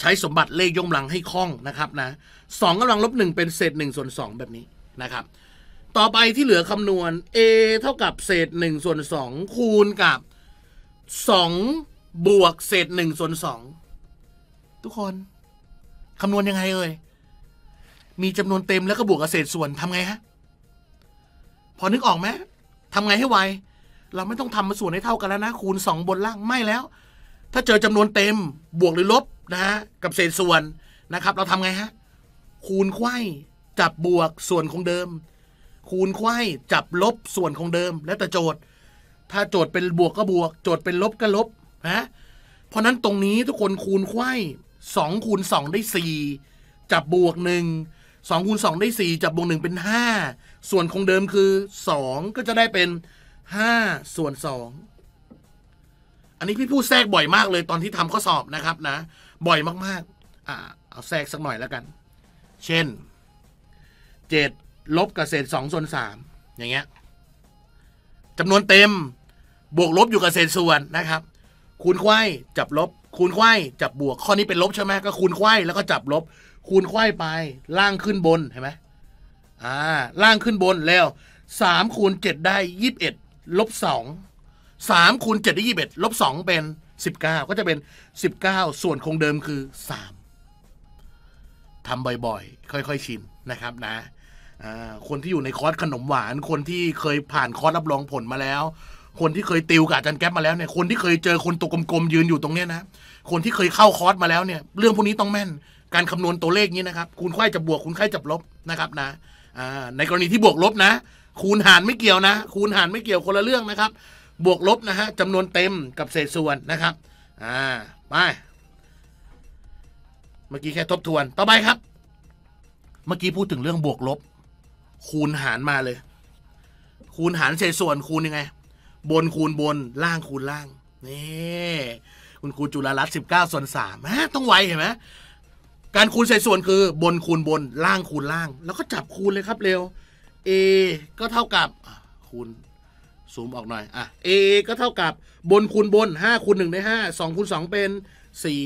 ใช้สมบัติเลขยกกำลังให้คล่องนะครับนะสองกำลังลบหนึ่งเป็นเศษหนึ่งส่วนสองแบบนี้นะครับ ต่อไปที่เหลือคำนวณ a เท่ากับเศษหนึ่งส่วนสองคูณกับสองบวกเศษหนึ่งส่วนสองทุกคนคำนวณยังไงเอ่ยมีจำนวนเต็มแล้วก็บวกกับเศษส่วนทำไงฮะพอนึกออกไหมทำไงให้ไวเราไม่ต้องทำมาส่วนให้เท่ากันแล้วนะ คูณ2บนล่างไม่แล้ว ถ้าเจอจำนวนเต็ม บวกหรือลบนะฮะกับเศษส่วนนะครับ เราทำไงฮะคูณไข้จับบวกส่วนคงเดิม คูณไข้จับลบส่วนคงเดิม แล้วแต่โจทย์ ถ้าโจทย์เป็นบวกก็บวก โจทย์เป็นลบก็ลบนะเพราะนั้นตรงนี้ทุกคนคูณไข้2 คูณ 2 ได้ 4 จับบวก 1 2 คูณ 2 ได้ 4 จับบวก 1 เป็น 5 ส่วนคงเดิมคือ 2 ก็จะได้เป็น 5 ส่วน 2 อันนี้พี่พูดแทรกบ่อยมากเลยตอนที่ทำข้อสอบนะครับนะบ่อยมากๆอ่าเอาแทรกสักหน่อยแล้วกัน เช่น 7 ลบกับเศษ2ส่วน3อย่างเงี้ยจำนวนเต็มบวกลบอยู่กับเศษส่วนนะครับ คูณไขว้จับลบคูณไข่จับบวกข้อนี้เป็นลบใช่ไหมก็คูณไข่แล้วก็จับลบ คูณไข่ไปล่างขึ้นบนเห็นไหมอ่าล่างขึ้นบนแล้วสามคูณเจ็ดได้ยี่สิบเอ็ดลบสองสามคูณเจ็ดได้ยี่สิบเอ็ดลบสองเป็นสิบเก้าก็จะเป็นสิบเก้าส่วนคงเดิมคือสามทำบ่อยๆ ค่อยๆชินนะครับนะคนที่อยู่ในคอร์สขนมหวาน คนที่เคยผ่านคอร์สรับรองผลมาแล้ว คนที่เคยติวกับอาจารย์แก๊ปมาแล้วเนี่ยคนที่เคยเจอคนตัวกลมๆยืนอยู่ตรงเนี้ยนะคนที่เคยเข้าคอร์สมาแล้วเนี่ย เรื่องพวกนี้ต้องแม่น การคำนวณตัวเลขนี้นะครับคูณค่าจะบวกคูณค่าจะลบนะครับ นะในกรณีที่บวกลบนะ คูณหารไม่เกี่ยวนะ คูณหารไม่เกี่ยวคนละเรื่องนะครับ บวกลบนะฮะจำนวนเต็มกับเศษส่วนนะครับ อ่าไปเมื่อกี้แค่ทบทวน ต่อไปครับ เมื่อกี้พูดถึงเรื่องบวกลบ คูณหารมาเลย คูณหารเศษส่วน คูณยังไง บนคูณบน ล่าง คูณล่างนี่คุณครูจุลรัตน์สิบเก้าส่วนสามต้องไวเห็นไหมการคูณใส่ส่วนคือบนคูณ บนล่างคูณ ล่าง แล้วก็จับคูณเลยครับเร็ว a ก็เท่ากับคูณซูมออกหน่อยอ่ะ a ก็เท่ากับบนคูณ บนห้าคูณงได้าสองคูณงเป็นสี่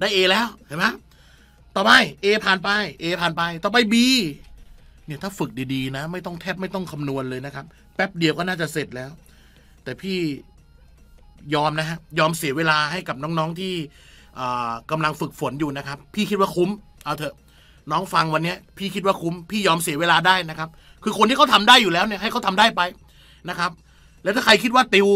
ได้ a แล้วเห็นไหมต่อไป a ผ่านไป a ผ่านไปต่อไป b เนี่ย ถ้าฝึกดีๆนะ ไม่ต้องแทบไม่ต้องคำนวณเลยนะครับแป๊บเดียวก็น่าจะเสร็จแล้ว แต่พี่ยอมนะฮะยอมเสียเวลาให้กับน้อง ๆที่กำลังฝึกฝนอยู่นะครับ พี่คิดว่าคุ้มเอาเถอะ น้องฟังวันนี้พี่คิดว่าคุ้มพี่ยอมเสียเวลาได้นะครับ คือคนที่เขาทาได้อยู่แล้วเนี่ยให้เขาทำได้ไปนะครับ แล้วถ้าใครคิดว่าติว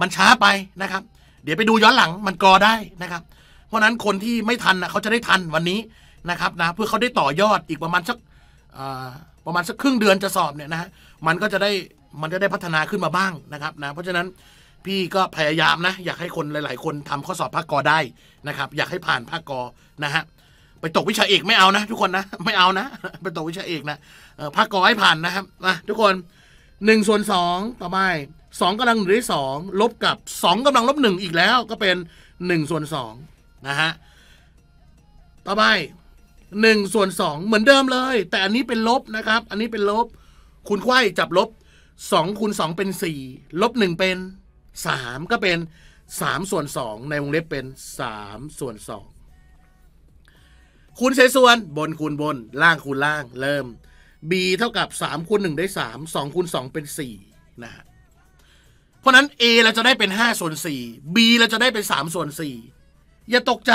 มันช้าไปนะครับ เดี๋ยวไปดูย้อนหลังมันกอได้นะครับ เพราะนั้นคนที่ไม่ทันนะเขาจะได้ทันวันนี้นะครับนะเพื่อเขาได้ต่อยอดอีกประมาณสักประมาณสักครึ่งเดือนจะสอบเนี่ยนะฮะมันก็จะได้มันจะได้พัฒนาขึ้นมาบ้างนะครับนะเพราะฉะนั้นพี่ก็พยายามนะอยากให้คนหลายๆคนทำข้อสอบภาคกอได้นะครับอยากให้ผ่านภาคกอนะฮะไปตกวิชาเอกไม่เอานะทุกคนนะไม่เอานะไปตกวิชาเอกนะภาคกอให้ผ่านนะครับนะทุกคน1ส่วน2ต่อไปสองกำลังหนึ่งด้วยงลบกับ2กำลังลบหนึ่งอีกแล้วก็เป็น 1 ส่วนงนะฮะต่อไป1ส่วนงเหมือนเดิมเลย แต่อันนี้เป็นลบนะครับอันนี้เป็นลบ คุณไขว้จับลบ2คูณงเป็น4ลบงเป็นสามก็เป็นสามส่วนสองในวงเล็บเป็นสามส่วนสองคูณเศษส่วนบนคูณบน ล่างคูณล่าง เริ่ม b เท่ากับ3คูณ1ได้ 3 2คูณ2 เป็น4นะฮะเพราะนั้น a เราจะได้เป็น 5 ส่วน 4 b เราจะได้เป็น3ส่วน 4 อย่าตกใจ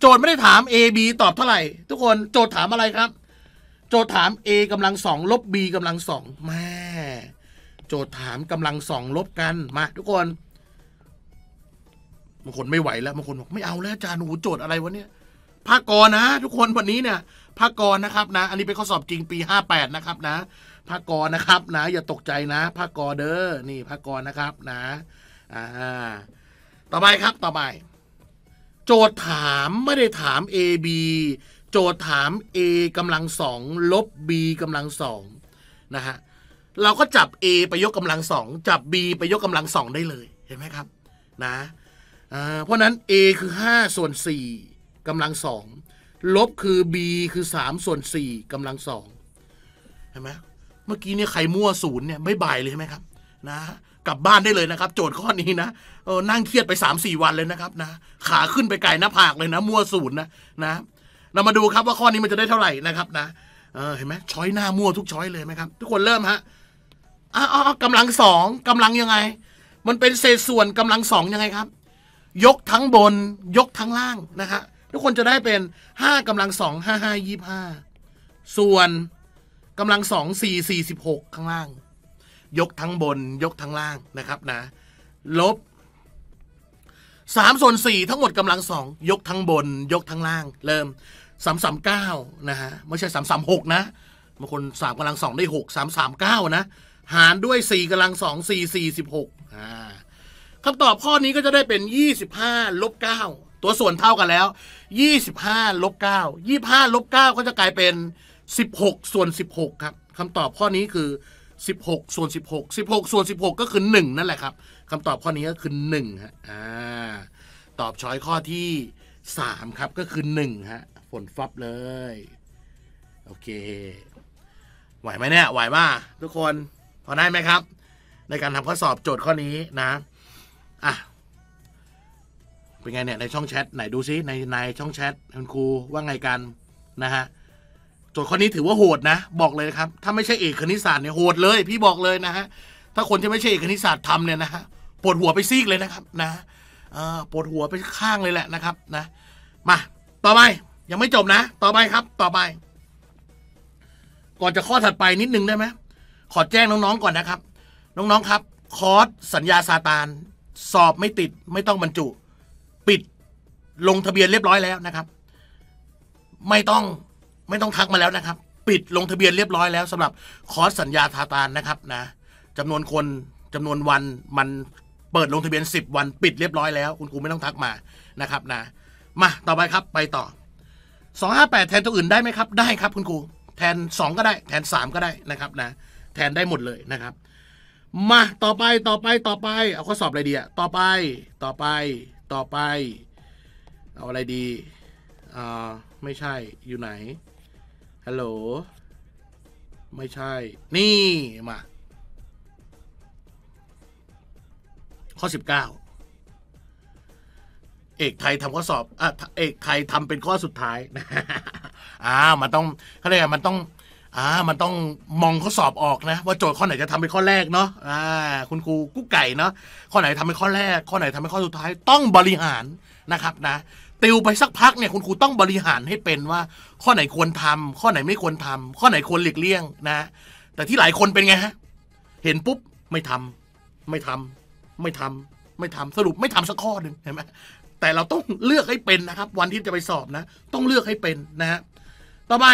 โจทย์ไม่ได้ถาม a b ตอบเท่าไหร่ ทุกคนโจทย์ถามอะไรครับ โจทย์ถาม a กำลังสองลบ b กำลังสองแม่โจทย์ถามกำลังสองลบกัน มาทุกคนบางคนไม่ไหวแล้วบางคนบอกไม่เอาแล้วอาจารย์หูโจทย์อะไรวะเนี่ยภาคกรนะ ทุกคนวันนี้เนี่ยภาคกรนะครับนะ อันนี้เป็นข้อสอบจริงปีห้าแปดนะครับนะภาคกรนะครับนะ อย่าตกใจนะภาคกรเด้อนี่ภาคกรนะครับนะอ่าต่อไปครับต่อไป โจทย์ถามไม่ได้ถาม A B โจทย์ถาม A กำลังสองลบ B กำลังสองนะฮะเราก็จับ A ไปยกกำลังสองจับ B ไปยกกำลังสองได้เลย เห็นไหมครับ นะ เพราะนั้น A คือ 5 ส่วน 4กำลังสองลบ คือ B คือ 3 ส่วน 4กำลังสองเห็นไหมเมื่อกี้เนี่ยใครมั่วศูนย์เนี่ยไม่บ่ายเลยใช่ไหมครับ นะ กลับบ้านได้เลยนะครับ โจทย์ข้อนี้นะเออนั่งเครียดไป 3 4 วันเลยนะครับนะ ขาขึ้นไปไกลหน้าผากเลยนะ มั่วศูนย์นะนะ เรามาดูครับว่าข้อนี้มันจะได้เท่าไหร่นะครับนะเออเห็นไหมช้อยหน้ามั่วทุกช้อยเลยไหมครับ ทุกคนเริ่มฮะอ๋อกำลังสองกำลังยังไง มันเป็นเศษส่วนกำลังสองยังไงครับ ยกทั้งบน ยกทั้งล่างนะฮะทุกคนจะได้เป็นห้ากำลังสองห้าห้ายี่ห้าส่วนกำลังสองสี่สี่สิบหกข้างล่าง ยกทั้งบน ยกทั้งล่างนะครับนะลบสามส่วนสี่ทั้งหมดกำลังสองยกทั้งบน ยกทั้งล่าง เริ่มสามสามเก้านะฮะไม่ใช่สามสามหกนะบางคนสามกำลังสองได้หกสามสามเก้านะหารด้วยสี่กำลังสองสี่สี่สิบหกอ่าคำตอบ ข้อนี้ก็จะได้เป็นยี่สิบห้าลบเก้าตัวส่วนเท่ากันแล้วยี่สิบห้าลบเก้ายี่ห้าลบเก้าก็จะกลายเป็นสิบหกส่วนสิบหกครับคำตอบ ข้อนี้คือสิบหกส่วนสิบหกสิบหกส่วนสิบหกก็คือหนึ่งนั่นแหละครับคำตอบ ข้อนี้ก็คือหนึ่งฮะอ่า ตอบ ช้อยข้อที่สามครับก็คือหนึ่งฮะฝนฟับเลยโอเคไหวไหมเนี่ยไหวป่ะทุกคนพอได้ไหมครับ ในการทำข้อสอบโจทย์ข้อนี้นะอ่ะเป็นไงเนี่ยในช่องแชทไหนดูซิในในช่องแชทคุณครูว่าไงกันนะฮะโจทย์ข้อนี้ถือว่าโหดนะบอกเลยครับ ถ้าไม่ใช่เอกคณิตศาสตร์เนี่ยโหดเลย พี่บอกเลยนะฮะถ้าคนที่ไม่ใช่เอกคณิตศาสตร์ทำเนี่ยนะฮะปวดหัวไปซีกเลยนะครับ นะปวดหัวไปข้างเลยแหละนะครับนะมาต่อไปยังไม่จบนะ ต่อไปครับ ต่อไป ก่อนจะข้อถัดไปนิดนึงได้ไหมขอแจ้งน้องๆก่อนนะครับ น้องๆครับ คอร์สสัญญาซาตานสอบไม่ติดไม่ต้องบรรจุ ปิดลงทะเบียนเรียบร้อยแล้วนะครับ ไม่ต้องไม่ต้องทักมาแล้วนะครับ ปิดลงทะเบียนเรียบร้อยแล้วสำหรับคอร์สสัญญาซาตานนะครับนะจำนวนคนจำนวนวันมันเปิดลงทะเบียน 10 วันปิดเรียบร้อยแล้ว คุณครูไม่ต้องทักมานะครับนะมาต่อไปครับไปต่อ258แทนตัวอื่นได้ไหมครับได้ครับ คุณครูแทน 2 ก็ได้แทน 3 ก็ได้นะครับนะแทนได้หมดเลยนะครับ มาต่อไปต่อไปต่อไป เอาข้อสอบอะไรดีอะต่อไปต่อไปต่อไปเอาอะไรดีอ่าไม่ใช่อยู่ไหนฮัลโหลไม่ใช่ นี่มาข้อ19เอกไทยทำข้อสอบอ่ะเอกไทยทำเป็นข้อสุดท้ายอ่ามันต้องเขาเรียกมันต้องอ่ามันต้องมองข้อสอบออกนะ ว่าโจทย์ข้อไหนจะทำเป็นข้อแรกเนาะอ่าคุณครูกุ๊กไก่เนาะข้อไหนทำเป็นข้อแรก ข้อไหนทำเป็นข้อสุดท้ายต้องบริหารนะครับนะติวไปสักพักเนี่ย คุณครูต้องบริหารให้เป็นว่า ข้อไหนควรทำ ข้อไหนไม่ควรทำ ข้อไหนควรหลีกเลี่ยงนะ แต่ที่หลายคนเป็นไงฮะเห็นปุ๊บไม่ทำไม่ทำ ไม่ทำ ไม่ทำสรุปไม่ทำสักข้อหนึ่งเห็นไหมแต่เราต้องเลือกให้เป็นนะครับ วันที่จะไปสอบนะ ต้องเลือกให้เป็นนะฮะต่อไป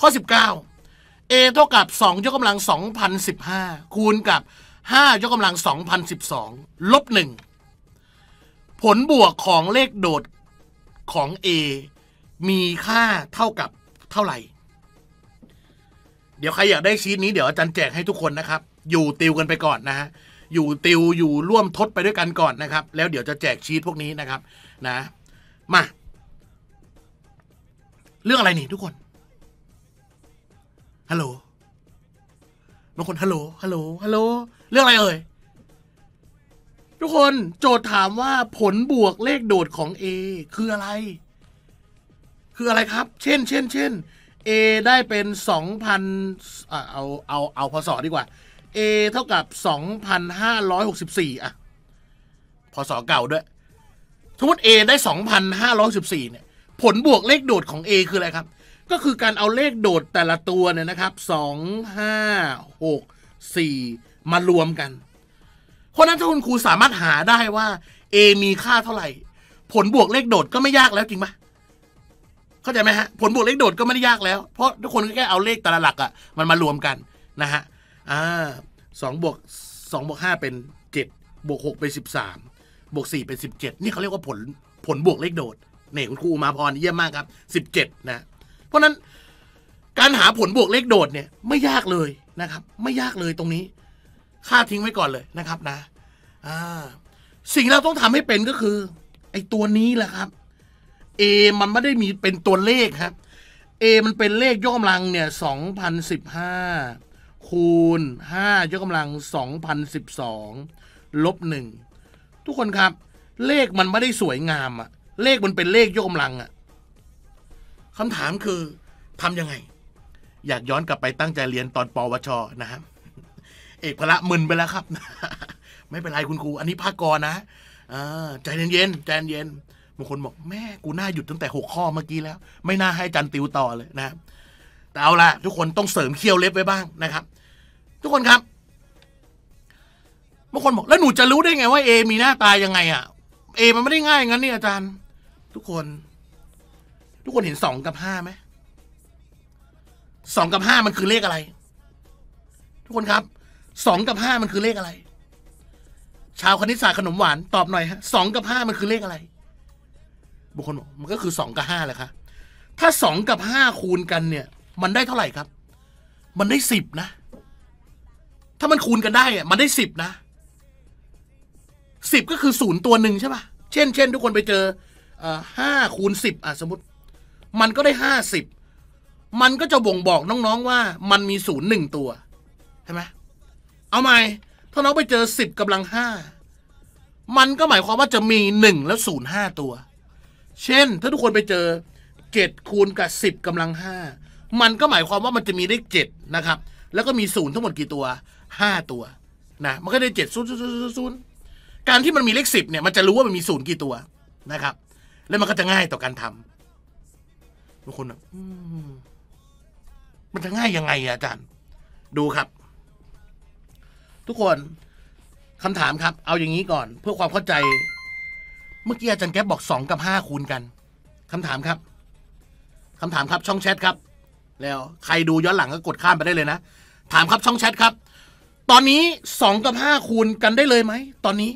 ข้อ 19 a เท่ากับ2ยกกำลัง 2015 คูณกับ5ยกกำลัง 2012 ลบ 1 ผลบวกของเลขโดดของ a มีค่าเท่ากับเท่าไหร่ เดี๋ยวใครอยากได้ชีตนี้เดี๋ยวอาจารย์แจกให้ทุกคนนะครับ อยู่ติวกันไปก่อนนะฮะอยู่ติวอยู่ร่วมทดไปด้วยกันก่อนนะครับแล้วเดี๋ยวจะแจกชีตพวกนี้นะครับนะมา เรื่องอะไรนี่ทุกคนฮัลโหลบางคนฮัลโหล ฮัลโหล ฮัลโหล เรื่องอะไรเอ่ย ทุกคนโจทย์ถามว่าผลบวกเลขโดดของ A คืออะไร คืออะไรครับ เช่น เช่น เช่น A ได้เป็น 2,000ันเอา เอา เอาพอสอดีกว่า A เท่ากับ 2,564 อ่ะพอสอเก่าด้วย สมมติ A ได้ 2,564เนี่ย ผลบวกเลขโดดของ A คืออะไรครับก็คือการเอาเลขโดดแต่ละตัวเนี่ยนะครับ สอง ห้า หกสี่มารวมกัน คนนั้นถ้าคุณครูสามารถหาได้ว่า A มีค่าเท่าไหร่ ผลบวกเลขโดดก็ไม่ยากแล้วจริงปะเข้าใจไหมฮะ ผลบวกเลขโดดก็ไม่ได้ยากแล้ว เพราะทุกคนก็แค่เอาเลขแต่ละหลักอะ่ะมันมารวมกันนะฮะ อ่าสองบวกสองบวกห้าเป็นเจ็ด บวกหกเป็นสิบสาม บวกสี่เป็นสิบเจ็ดนี่เขาเรียกว่าผลผลบวกเลขโดด เนี่ยคุณครูมาพรเยี่ยมมากครับ สิบเจ็ดนะเพราะนั้นการหาผลบวกเลขโดดเนี่ยไม่ยากเลยนะครับ ไม่ยากเลยตรงนี้ค่าทิ้งไว้ก่อนเลยนะครับนะอ่าสิ่งเราต้องทำให้เป็นก็คือ ไอ้ตัวนี้แหละครับ A มันไม่ได้มีเป็นตัวเลขครับ A มันเป็นเลขยกกำลังเนี่ย2015คูณ5ยกกำลัง2012ลบ1ทุกคนครับ เลขมันไม่ได้สวยงามอะเลขมันเป็นเลขยกกำลังอะคำถามคือทำยังไง อยากย้อนกลับไปตั้งใจเรียนตอนปวชนะครับเอกพละมึนไปแล้วครับ ไม่เป็นไรคุณครู อันนี้ภาคกรนะใจเย็นๆใจเย็นบางคนบอกแม่กูน่าหยุดตั้งแต่หกข้อเมื่อกี้แล้ว ไม่น่าให้จันติวต่อเลยนะครับแต่เอาละทุกคนต้องเสริมเคี้ยวเล็บไว้บ้างนะครับ ทุกคนครับบางคนบอกแล้วหนูจะรู้ได้ไง ว่าเอมีหน้าตายังไงอ่ะเอมันไม่ได้ง่าย งั้นนี่อาจารย์ ทุกคนทุกคนเห็นสองกับห้าไหม สองกับห้ามันคือ เลขอะไร ทุกคนครับ สองกับห้ามันคือเลขอะไร ชาวคณิตศาสตร์ขนมหวาน ตอบหน่อยฮะสองกับห้ามันคือเลขอะไรบางคนบอกมันก็คือสองกับห้าแหละครับ ถ้าสองกับห้าคูณกันเนี่ย มันได้เท่าไหร่ครับ มันได้สิบนะ ถ้ามันคูณกันได้อะมันได้สิบนะ สิบก็คือศูนย์ตัวหนึ่งใช่ปะ่ะเช่น เช่น ทุกคนไปเจอห้าคูณสิบอ่ะสมมติมันก็ได้ห้าสิบมันก็จะบ่งบอกน้องๆว่ามันมีศูนย์หนึ่งตัวใช่ไหมเอาไหมถ้าน้องไปเจอสิบกำลังห้ามันก็หมายความว่าจะมีหนึ่งและศูนย์ห้าตัว เช่นถ้าทุกคนไปเจอเจ็ดคูณกับสิบกำลังห้ามันก็หมายความว่ามันจะมีเลขเจ็ดนะครับ แล้วก็มีศูนย์ทั้งหมดกี่ตัวห้าตัวนะ มันก็ได้เจ็ดศูนย์ศูนย์ศูนย์การที่มันมีเลขสิบเนี่ยมันจะรู้ว่ามันมีศูนย์กี่ตัวนะครับ แล้วมันก็จะง่ายต่อการทำทุกคนแบบมันจะง่ายยังไงอาจารย์ ดูครับ ทุกคนคำถามครับ เอาอย่างนี้ก่อน เพื่อความเข้าใจ เมื่อกี้อาจารย์แก๊บบอกสองกับห้าคูณกันคำถามครับคำถามครับ ช่องแชทครับ แล้วใครดูย้อนหลังก็กดข้ามไปได้เลยนะ ถามครับช่องแชทครับ ตอนนี้สองกับห้าคูณกันได้เลยไหมตอนนี้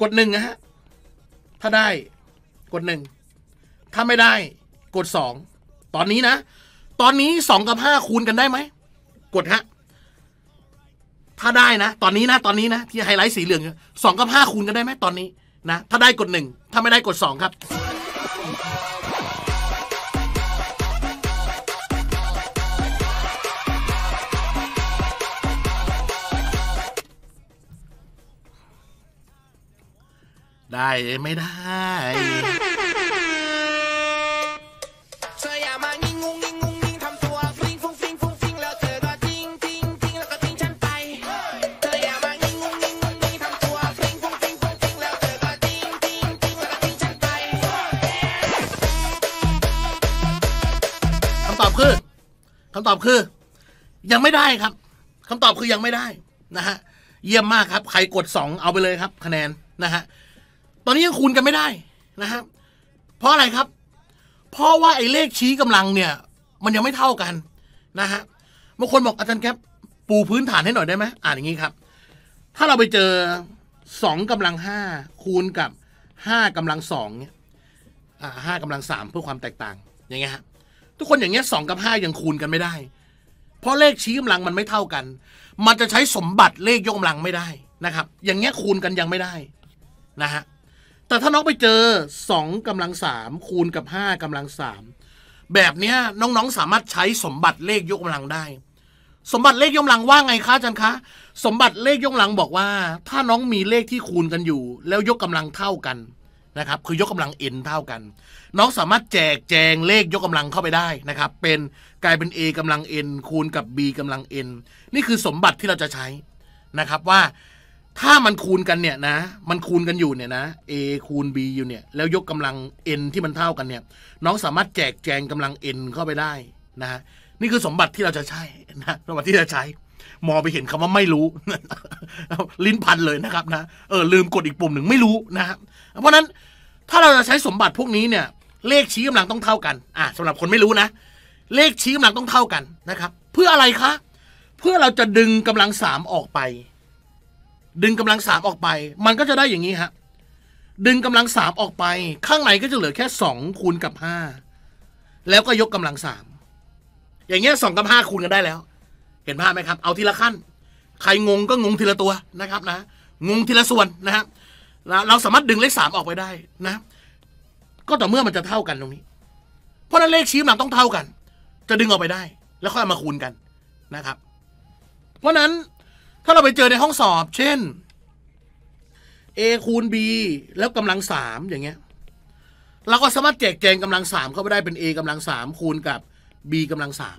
กดหนึ่งนะฮะ ถ้าได้ กดหนึ่ง ถ้าไม่ได้กด 2 ตอนนี้นะ ตอนนี้2กับ 5 คูณกันได้ไหม กดฮะ ถ้าได้นะ ตอนนี้นะ ตอนนี้นะที่ไฮไลท์สีเหลืองสองกับห้าคูณกันได้ไหมตอนนี้นะ ถ้าได้กดหนึ่งถ้าไม่ได้กดสองครับ ได้ไม่ได้คำตอบคือ ยังไม่ได้ครับ คำตอบคือยังไม่ได้นะฮะเยี่ยมมากครับใครกดสองเอาไปเลยครับคะแนนนะฮะตอนนี้ยังคูณกันไม่ได้นะครับเพราะอะไรครับเพราะว่าไอ้เลขชี้กำลังเนี่ยมันยังไม่เท่ากันนะฮะบางคนบอกอาจารย์แคปปูพื้นฐานให้หน่อยได้ไหมอ่านอย่างนี้ครับ ถ้าเราไปเจอสองกำลังห้าคูณกับห้ากำลังสองเนี่ยห้ากำลังสามเพื่อความแตกต่างอย่างเงี้ยฮะทุกคนอย่างเงี้ยสองกับห้ายังคูณกันไม่ได้ เพราะเลขชี้กำลังมันไม่เท่ากัน มันจะใช้สมบัติเลขยกกำลังไม่ได้นะครับ อย่างเงี้ยคูณกันยังไม่ได้นะฮะ แต่ถ้าน้องไปเจอสองกำลังสามคูณกับห้ากำลังสามแบบเนี้ยน้องๆสามารถใช้สมบัติเลขยกกำลังได้ สมบัติเลขยกกำลังว่าไงคะอาจารย์คะ สมบัติเลขยกกำลังบอกว่า ถ้าน้องมีเลขที่คูณกันอยู่แล้วยกกำลังเท่ากันะครับคือยกกำลัง n เท่ากันน้องสามารถแจกแจงเลขยกกำลังเข้าไปได้นะครับเป็นกลายเป็น a กำลัง n คูณกับ b กำลัง n นี่คือสมบัติที่เราจะใช้นะครับว่าถ้ามันคูณกันเนี่ยนะมันคูณกันอยู่เนี่ยนะ a คูณ b อยู่เนี่ยแล้วยกกำลัง n ที่มันเท่ากันเนี่ยน้องสามารถแจกแจงกำลัง n เข้าไปได้นะฮะนี่คือสมบัติที่เราจะใช้นะสมบัติที่จะใช้มอไปเห็นคำว่าไม่รู้ ลิ้นพันเลยนะครับนะเออลืมกดอีกปุ่มหนึ่งไม่รู้นะเพราะนั้นถ้าเราจะใช้สมบัติพวกนี้เนี่ยเลขชี้กำลังต้องเท่ากัน อ่ะสำหรับคนไม่รู้นะ เลขชี้กำลังต้องเท่ากันนะครับ เพื่ออะไรคะเพื่อเราจะดึงกำลังสามออกไป ดึงกำลังสามออกไป มันก็จะได้อย่างนี้ฮะดึงกำลังสามออกไป ข้างในก็จะเหลือแค่สองคูณกับห้าแล้วก็ยกกำลังสามอย่างเงี้ยสองกับห้าคูณกันได้แล้ว เห็นภาพไหมครับเอาทีละขั้น ใครงงก็งงทีละตัวนะครับ นะงงทีละส่วนนะครับนะเราสามารถดึงเลขสามออกไปได้นะก็แต่เมื่อมันจะเท่ากันตรงนี้ เพราะนั้นเลขชี้นำต้องเท่ากัน จะดึงออกไปได้ แล้วค่อยมาคูณกันนะครับ เพราะนั้นถ้าเราไปเจอในห้องสอบเช่น a คูณ b แล้วกำลังสามอย่างเงี้ยเราก็สามารถแจกแจงกำลังสามเข้าไปได้เป็น a กำลังสามคูณกับ b กำลังสาม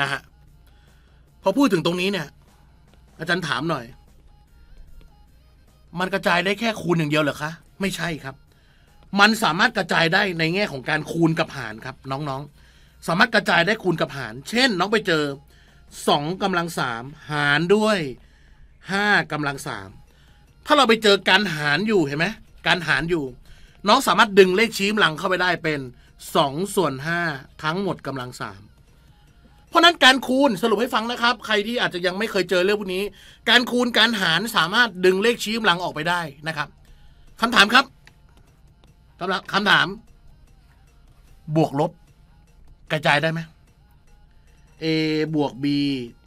นะฮะพอพูดถึงตรงนี้เนี่ยอาจารย์ถามหน่อยมันกระจายได้แค่คูณอย่างเดียวเหรอคะไม่ใช่ครับ มันสามารถกระจายได้ในแง่ของการคูณกับหารครับน้องๆ สามารถกระจายได้คูณกับหารเช่นน้องไปเจอสองกำลังสามหารด้วยห้ากำลังสามถ้าเราไปเจอการหารอยู่เห็นไหมการหารอยู่ น้องสามารถดึงเลขชี้มหลังเข้าไปได้เป็นสองส่วนห้าทั้งหมดกำลังสามเพราะนั้น การคูณสรุปให้ฟังนะครับ ใครที่อาจจะยังไม่เคยเจอเรื่องพวกนี้ การคูณการหารสามารถดึงเลขชี้กำลังออกไปได้นะครับคำถามครับคำถามคำถาม บวกลบ กระจายได้ไหม a บวก b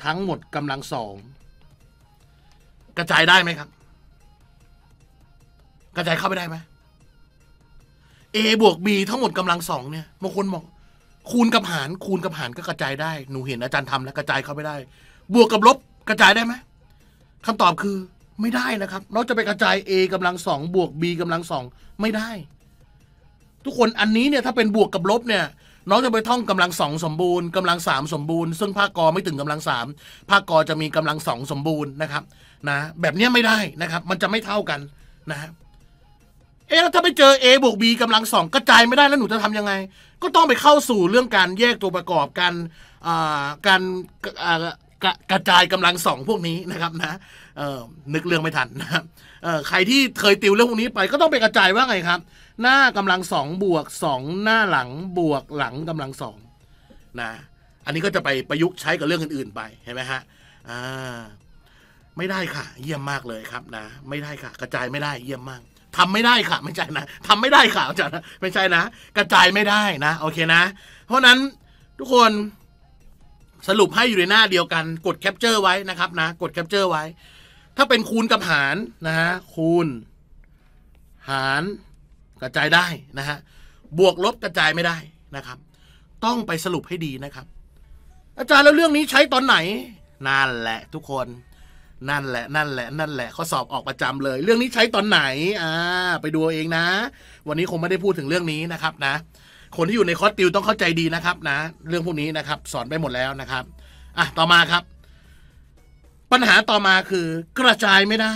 ทั้งหมดกำลังสองกระจายได้ไหมครับ กระจายเข้าไปได้ไหม a บวก b ทั้งหมดกำลังสองเนี่ยบางคนบอกคูณกับหารคูณกับหารก็กระจายได้หนูเห็นอาจารย์ทำแล้วกระจายเข้าไม่ได้ บวกกับลบกระจายได้ไหมคำตอบคือไม่ได้นะครับเราจะไปกระจาย a กำลังสองบวก b กำลังสองไม่ได้ ทุกคนอันนี้เนี่ยถ้าเป็นบวกกับลบเนี่ยน้องจะไปท่องกำลังสองสมบูรณ์ กำลังสามสมบูรณ์ ซึ่งภาคกอไม่ถึงกำลังสามภาคกอจะมีกำลังสองสมบูรณ์นะครับนะแบบนี้ไม่ได้นะครับมันจะไม่เท่ากันนะครับเอ๊ะถ้าไม่เจอ A บวก B กำลังสองกระจายไม่ได้แล้วหนูจะทำยังไง ก็ต้องไปเข้าสู่เรื่องการแยกตัวประกอบการการกระกระจายกำลังสองพวกนี้นะครับนะนึกเรื่องไม่ทันนะครับใครที่เคยติวเรื่องพวกนี้ไป ก็ต้องไปกระจายว่าไงครับ หน้ากำลังสองบวกสองหน้าหลังบวกหลังกำลังสองนะอันนี้ก็จะไปประยุกต์ใช้กับเรื่องอื่น ๆ ไปเห็นไหมฮะไม่ได้ค่ะเยี่ยมมากเลยครับนะไม่ได้ค่ะกระจายไม่ได้เยี่ยมมากทำไม่ได้ค่ะไม่ใช่นะทำไม่ได้ค่ะอาจารย์ไม่ใช่นะ กระจายไม่ได้นะโอเคนะ เพราะนั้นทุกคนสรุปให้อยู่ในหน้าเดียวกัน กดแคปเจอร์ไว้นะครับนะ กดแคปเจอร์ไว้ ถ้าเป็นคูณกับหารนะฮะคูณ หารกระจายได้นะฮะบวกลบกระจายไม่ได้นะครับ ต้องไปสรุปให้ดีนะครับ อาจารย์แล้วเรื่องนี้ใช้ตอนไหนนั่นแหละ ทุกคนนั่นแหละ นั่นแหละ นั่นแหละ ข้อสอบออกประจำเลย เรื่องนี้ใช้ตอนไหน อ่า ไปดูเองนะ วันนี้คงไม่ได้พูดถึงเรื่องนี้นะครับ นะ คนที่อยู่ในคอร์สติวต้องเข้าใจดีนะครับนะ เรื่องพวกนี้นะครับ สอนไปหมดแล้วนะครับ อ่ะ ต่อมาครับ ปัญหาต่อมาคือ กระจายไม่ได้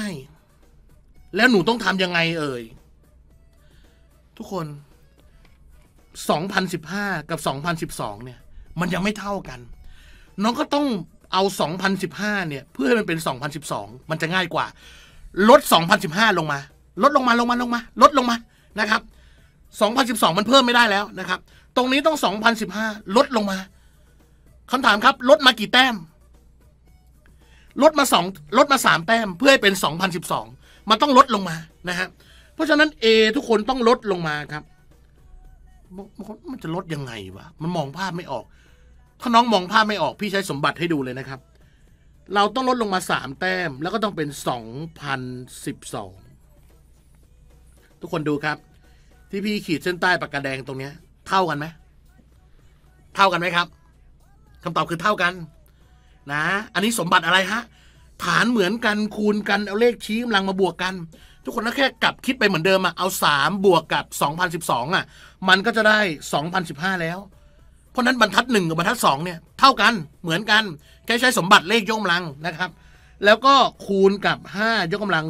แล้วหนูต้องทำยังไงเอ่ย ทุกคน 2015 กับ 2012 เนี่ย มันยังไม่เท่ากัน น้องก็ต้องเอา 2015 เนี่ย เพื่อให้มันเป็น 2012 มันจะง่ายกว่า ลด 2015 ลงมา ลดลงมาลงมา ลงมา ลดลงมา นะครับ 2012 มันเพิ่มไม่ได้แล้วนะครับ ตรงนี้ต้อง 2015 ลดลงมาคำถามครับ ลดมากี่แต้ม ลดมา 2 ลดมา 3 แต้ม เพื่อให้เป็น 2012 มันต้องลดลงมา นะฮะเพราะฉะนั้น A ทุกคนต้องลดลงมาครับ มันจะลดยังไงวะ มันมองภาพไม่ออกถ้าน้องมองภาพไม่ออกพี่ใช้สมบัติให้ดูเลยนะครับ เราต้องลดลงมาสามแต้มแล้วก็ต้องเป็นสองพันสิบสองทุกคนดูครับ ที่พี่ขีดเส้นใต้ปากกาแดงตรงเนี้ยเท่ากันไหมเท่ากันไหมครับ คำตอบคือเท่ากันนะ อันนี้สมบัติอะไรฮะฐานเหมือนกันคูณกันเอาเลขชี้กำลังมาบวกกัน ทุกคนก็แค่กลับคิดไปเหมือนเดิมอะเอาสามบวกกับสองพันสิบสอง่ะมันก็จะได้สสองพันิบห้าแล้วเพราะนั้นบรรทัดหนึ่งกับบรรทัดสองเนี่ยเท่ากัน เหมือนกัน แค่ใช้สมบัติเลขยกกำลังนะครับ แล้วก็คูณกับ5 ยกกำลัง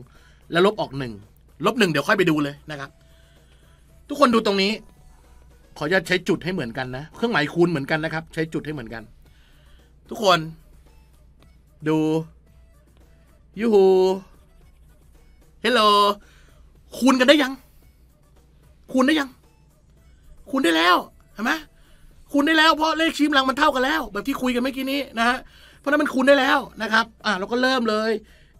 2012 แล้วลบออก1ลบ1เดี๋ยวค่อยไปดูเลยนะครับ ทุกคนดูตรงนี้ขอจะใช้จุดให้เหมือนกันนะเครื่องหมายคูณเหมือนกันนะครับ ใช้จุดให้เหมือนกัน ทุกคน ดูยูฮูเฮลโล คูณกันได้ยัง คูณได้ยัง คูณได้แล้วไหมคูณได้แล้วเพราะเลขชี้กำลังมันเท่ากันแล้ว แบบที่คุยกันเมื่อกี้นี้นะฮะเพราะนั้นมันคูณได้แล้วนะครับอ่ะเราก็เริ่มเลย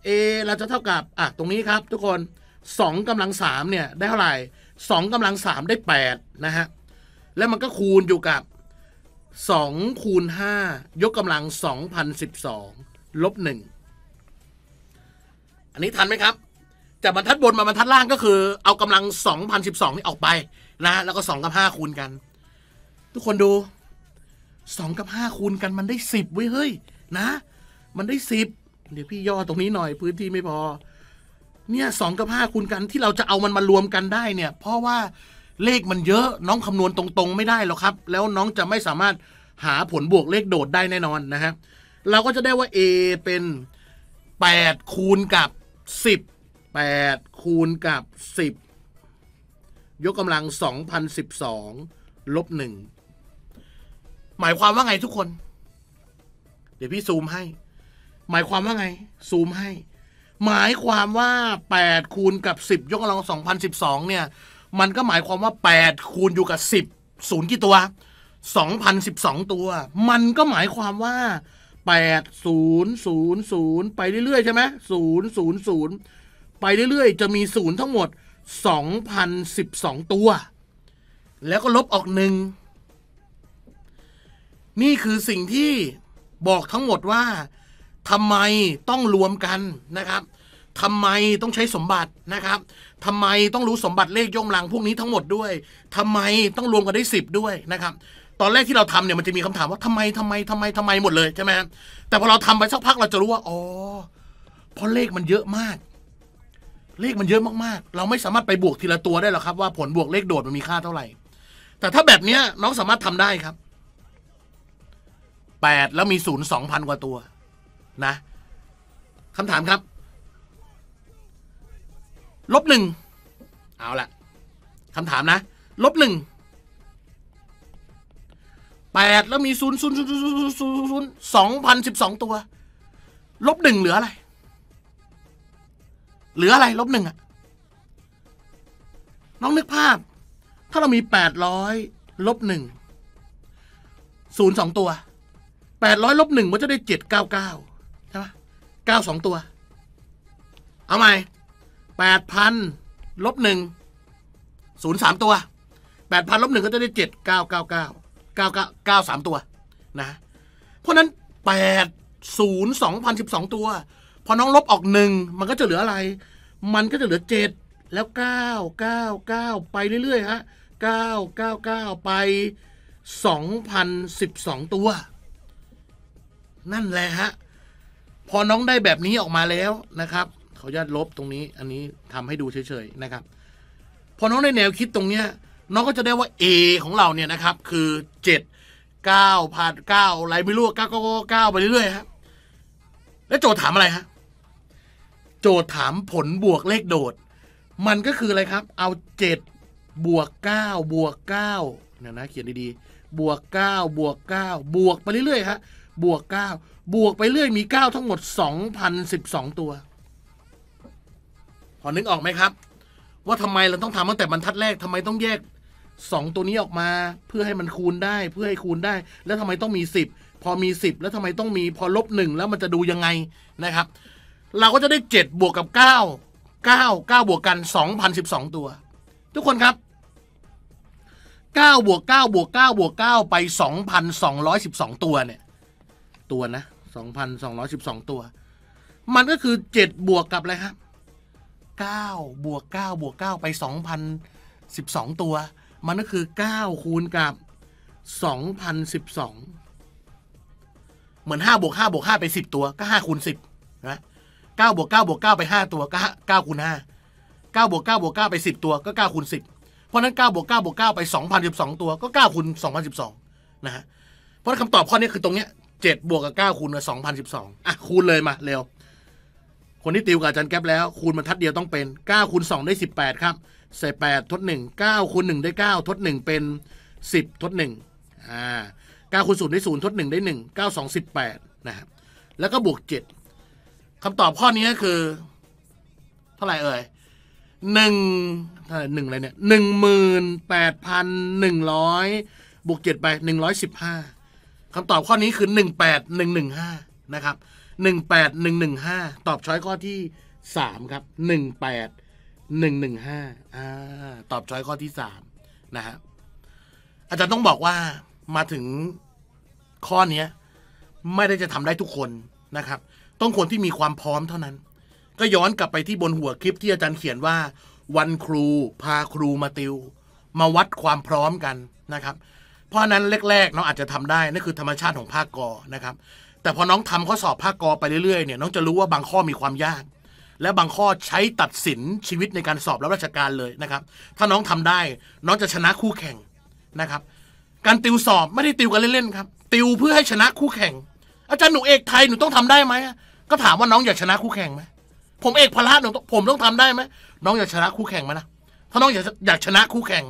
a เราจะเท่ากับอ่ะตรงนี้ครับทุกคน2กำลัง3เนี่ยได้เท่าไหร่2กำลัง3ได้8นะฮะแล้วมันก็คูณอยู่กับ2คูณ5ยกกำลัง2012ลบ1อันนี้ทันไหมครับ จากบรรทัดบนมาบรรทัดล่างก็คือ เอากำลัง2012นี่ออกไปนะแล้วก็2กับ5 คูณกันทุกคนดูสองกับห้าคูณกันมันได้สิบเว้ยเฮ้ยนะมันได้สิบเดี๋ยวพี่ย่อตรงนี้หน่อยพื้นที่ไม่พอเนี่ยสองกับห้าคูณกันที่เราจะเอามันมารวมกันได้เนี่ยเพราะว่าเลขมันเยอะน้องคำนวณตรง ๆ ไม่ได้หรอกครับ แล้วน้องจะไม่สามารถหาผลบวกเลขโดดได้แน่นอนนะฮะเราก็จะได้ว่า A เป็น 8 คูณกับ 10 8 คูณกับ 10 ยกกำลัง 2012ลบ1หมายความว่าไงทุกคน เดี๋ยวพี่ซูมให้ หมายความว่าไง ซูมให้ หมายความว่า 8คูณกับ10ยกกำลัง2012เนี่ย มันก็หมายความว่า8คูณอยู่กับ10ศูนย์กี่ตัว2012ตัว มันก็หมายความว่า8 0 0 0ไปเรื่อยๆใช่ไหม0 0 0ไปเรื่อยๆจะมีศูนย์ทั้งหมด2012ตัว แล้วก็ลบออกหนึ่งนี่คือสิ่งที่บอกทั้งหมดว่าทำไมต้องรวมกันนะครับทำไมต้องใช้สมบัตินะครับทำไมต้องรู้สมบัติเลขย่งหลังพวกนี้ทั้งหมดด้วยทำไมต้องรวมกันได้ 10 ด้วยนะครับตอนแรกที่เราทำเนี่ยมันจะมีคำถามว่าทำไมทำไมทำไมทำไมหมดเลยใช่ไหมแต่พอเราทำไปสักพักเราจะรู้ว่าอ๋อเพราะเลขมันเยอะมาก เลขมันเยอะมากๆ เราไม่สามารถไปบวกทีละตัวได้หรอกครับ ว่าผลบวกเลขโดดมันมีค่าเท่าไหร่แต่ถ้าแบบนี้น้องสามารถทำได้ครับแปดแล้วมีศูนย์สองพันกว่าตัว นะคำถามครับลบหนึ่งเอาละคำถามนะลบหนึ่งแปดแล้วมีศูนย์ศูนย์ศูนย์ศูนย์ศูนย์สองพันสิบสองตัวลบหนึ่งเหลืออะไร เหลืออะไรลบหนึ่งอะน้องนึกภาพ ถ้าเรามีแปดร้อยลบหนึ่งศูนย์สองตัวแปดร้อยลบหนึ่งมันจะได้เจ็ดเก้าเก้าใช่ปะเก้าสองตัวเอาใหม่แปดพันลบหนึ่งศูนย์สามตัวแปดพันลบหนึ่งก็จะได้เจ็ดเก้าเก้าเก้าเก้าเก้าเก้าสามตัวนะเพราะนั้นแปดศูนย์สองพันสิบสองตัว พอน้องลบออกหนึ่งมันก็จะเหลืออะไร มันก็จะเหลือเจ็ดแล้วเก้าเก้าเก้าไปเรื่อยๆฮะเก้าเก้าเก้าไปสองพันสิบสองตัวนั่นแหละฮะพอน้องได้แบบนี้ออกมาแล้วนะครับเขาญาตลบตรงนี้ อันนี้ทำให้ดูเฉยๆนะครับพอน้องได้แนวคิดตรงเนี้ยน้องก็จะได้ว่า A ของเราเนี่ยนะครับคือเจ็ดเก้าผ่านเก้าไรไม่รู้เก้าเก้าเก้าไปเรื่อยๆครับแล้วโจทย์ถามอะไรฮะโจทย์ถามผลบวกเลขโดด มันก็คืออะไรครับ เอาเจ็ดบวกเก้าบวกเก้าเนี่ยนะเขียนดีๆบวกเก้าบวกเก้าบวกไปเรื่อยๆฮะบวกเก้าบวกไปเรื่อยมีเก้าทั้งหมดสองพันสิบสองตัว พอนึกออกไหมครับ ว่าทำไมเราต้องทำตั้งแต่บรรทัดแรกทำไมต้องแยกสองตัวนี้ออกมา เพื่อให้มันคูณได้เพื่อให้คูณได้แล้วทำไมต้องมีสิบพอมีสิบแล้วทำไมต้องมีพอลบหนึ่งแล้วมันจะดูยังไงนะครับ เราก็จะได้เจ็ดบวกกับเก้าเก้าเก้าบวกกันสองพันสิบสองตัว ทุกคนครับ 9 บวก 9 บวก9บวก 9 ไป 2,212 ตัวเนี่ยตัวนะ2,212 ตัว มันก็คือ 7 บวกกับอะไรครับ9บวก9บวก9ไป 2,012 ตัว มันก็คือ9คูณกับ2,012 เหมือน5บวก5บวก5ไป 10 ตัวก็5คูณ10นะ9บวก9บวก9ไป5 ตัวก็9คูณ5 9บวก9บวก9ไป10 ตัวก็9คูณ10 เพราะนั้น9บวก9บวก9ไป2,012 ตัวก็9คูณ2,012นะฮะเพราะคำตอบข้อนี้คือตรงเนี้ยเจ็ดบวกกับเก้าคูณกับสองพันสิบสองอ่ะคูณเลยมาเร็ว คนที่ติวกับอาจารย์แก๊ปแล้ว คูณมันทัดเดียวต้องเป็นเก้าคูณสองได้สิบแปดครับ ใส่แปดทดหนึ่งเก้าคูณหนึ่งได้เก้าทดหนึ่งเป็นสิบทดหนึ่งอ่าเก้าคูณศูนย์ได้ศูนย์ทดหนึ่งได้หนึ่งเก้าสองสิบแปดนะครับ แล้วก็บวกเจ็ดคำตอบข้อนี้ก็คือเท่าไหร่เอ่ยหนึ่งเท่าไหร่หนึ่งอะไรเนี่ยหนึ่งหมื่นแปดพันหนึ่งร้อยบวกเจ็ดไปหนึ่งร้อยสิบห้าคำตอบข้อนี้คือ 18115นะครับ18115 ตอบช้อยข้อที่3ครับ18115อ่าตอบช้อยข้อที่3นะฮะอาจารย์ต้องบอกว่ามาถึงข้อนี้ ไม่ได้จะทำได้ทุกคนนะครับ ต้องคนที่มีความพร้อมเท่านั้น ก็ย้อนกลับไปที่บนหัวคลิปที่อาจารย์เขียนว่า วันครูพาครูมาติว มาวัดความพร้อมกันนะครับเพราะนั้นแรกๆ น้องอาจจะทำได้ นั่นคือธรรมชาติของภาคกอนะครับ แต่พอน้องทำข้อสอบภาคกอไปเรื่อยๆเนี่ย น้องจะรู้ว่าบางข้อมีความยาก และบางข้อใช้ตัดสินชีวิตในการสอบรับราชการเลยนะครับ ถ้าน้องทำได้ น้องจะชนะคู่แข่งนะครับ การติวสอบไม่ได้ติวกันเล่นๆครับติวเพื่อให้ชนะคู่แข่ง อาจารย์หนูเอกไทยหนูต้องทำได้ไหมก็ถามว่าน้องอยากชนะคู่แข่งไหมผมเอกพลดหนูผมต้องทำได้ไหมน้องอยากชนะคู่แข่งไหมนะถ้าน้องอยากอยากชนะคู่แข่ง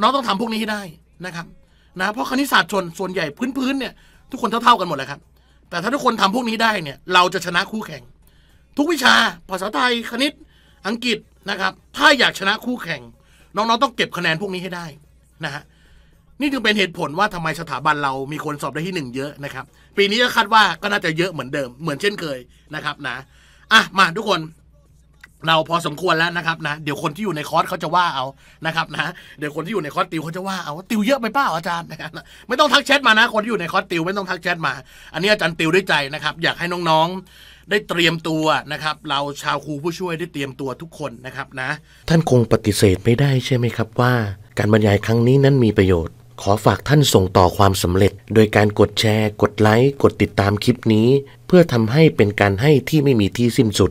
น้องต้องทำพวกนี้ให้ได้นะครับนะเพราะคณิตศาสตร์ชนส่วนใหญ่พื้นพื้นเนี่ย ทุกคนเท่าเท่ากันหมดเลยครับ แต่ถ้าทุกคนทำพวกนี้ได้เนี่ยเราจะชนะคู่แข่ง ทุกวิชา ภาษาไทยคณิตอังกฤษนะครับ ถ้าอยากชนะคู่แข่ง น้องๆต้องเก็บคะแนนพวกนี้ให้ได้นะฮะนี่จึงเป็นเหตุผลว่าทำไมสถาบันเรามีคนสอบได้ที่หนึ่งเยอะนะครับ ปีนี้ก็คาดว่าก็น่าจะเยอะเหมือนเดิมเหมือนเช่นเคยนะครับนะอ่ะมาทุกคนเราพอสมควรแล้วนะครับนะ เดี๋ยวคนที่อยู่ในคอร์สเขาจะว่าเอานะครับนะเดี๋ยวคนที่อยู่ในคอร์สติวเขาจะว่าเอาติวเยอะไปเปล่าอาจารย์นะครับไม่ต้องทักแชทมานะ คนที่อยู่ในคอร์สติวไม่ต้องทักแชทมา อันนี้อาจารย์ติวด้วยใจนะครับอยากให้น้องๆได้เตรียมตัวนะครับเราชาวครูผู้ช่วยได้เตรียมตัวทุกคนนะครับนะท่านคงปฏิเสธไม่ได้ใช่ไหมครับว่า การบรรยายครั้งนี้นั้นมีประโยชน์ ขอฝากท่านส่งต่อความสำเร็จ โดยการกดแชร์ กดไลค์กดติดตามคลิปนี้ เพื่อทำให้เป็นการให้ที่ไม่มีที่สิ้นสุด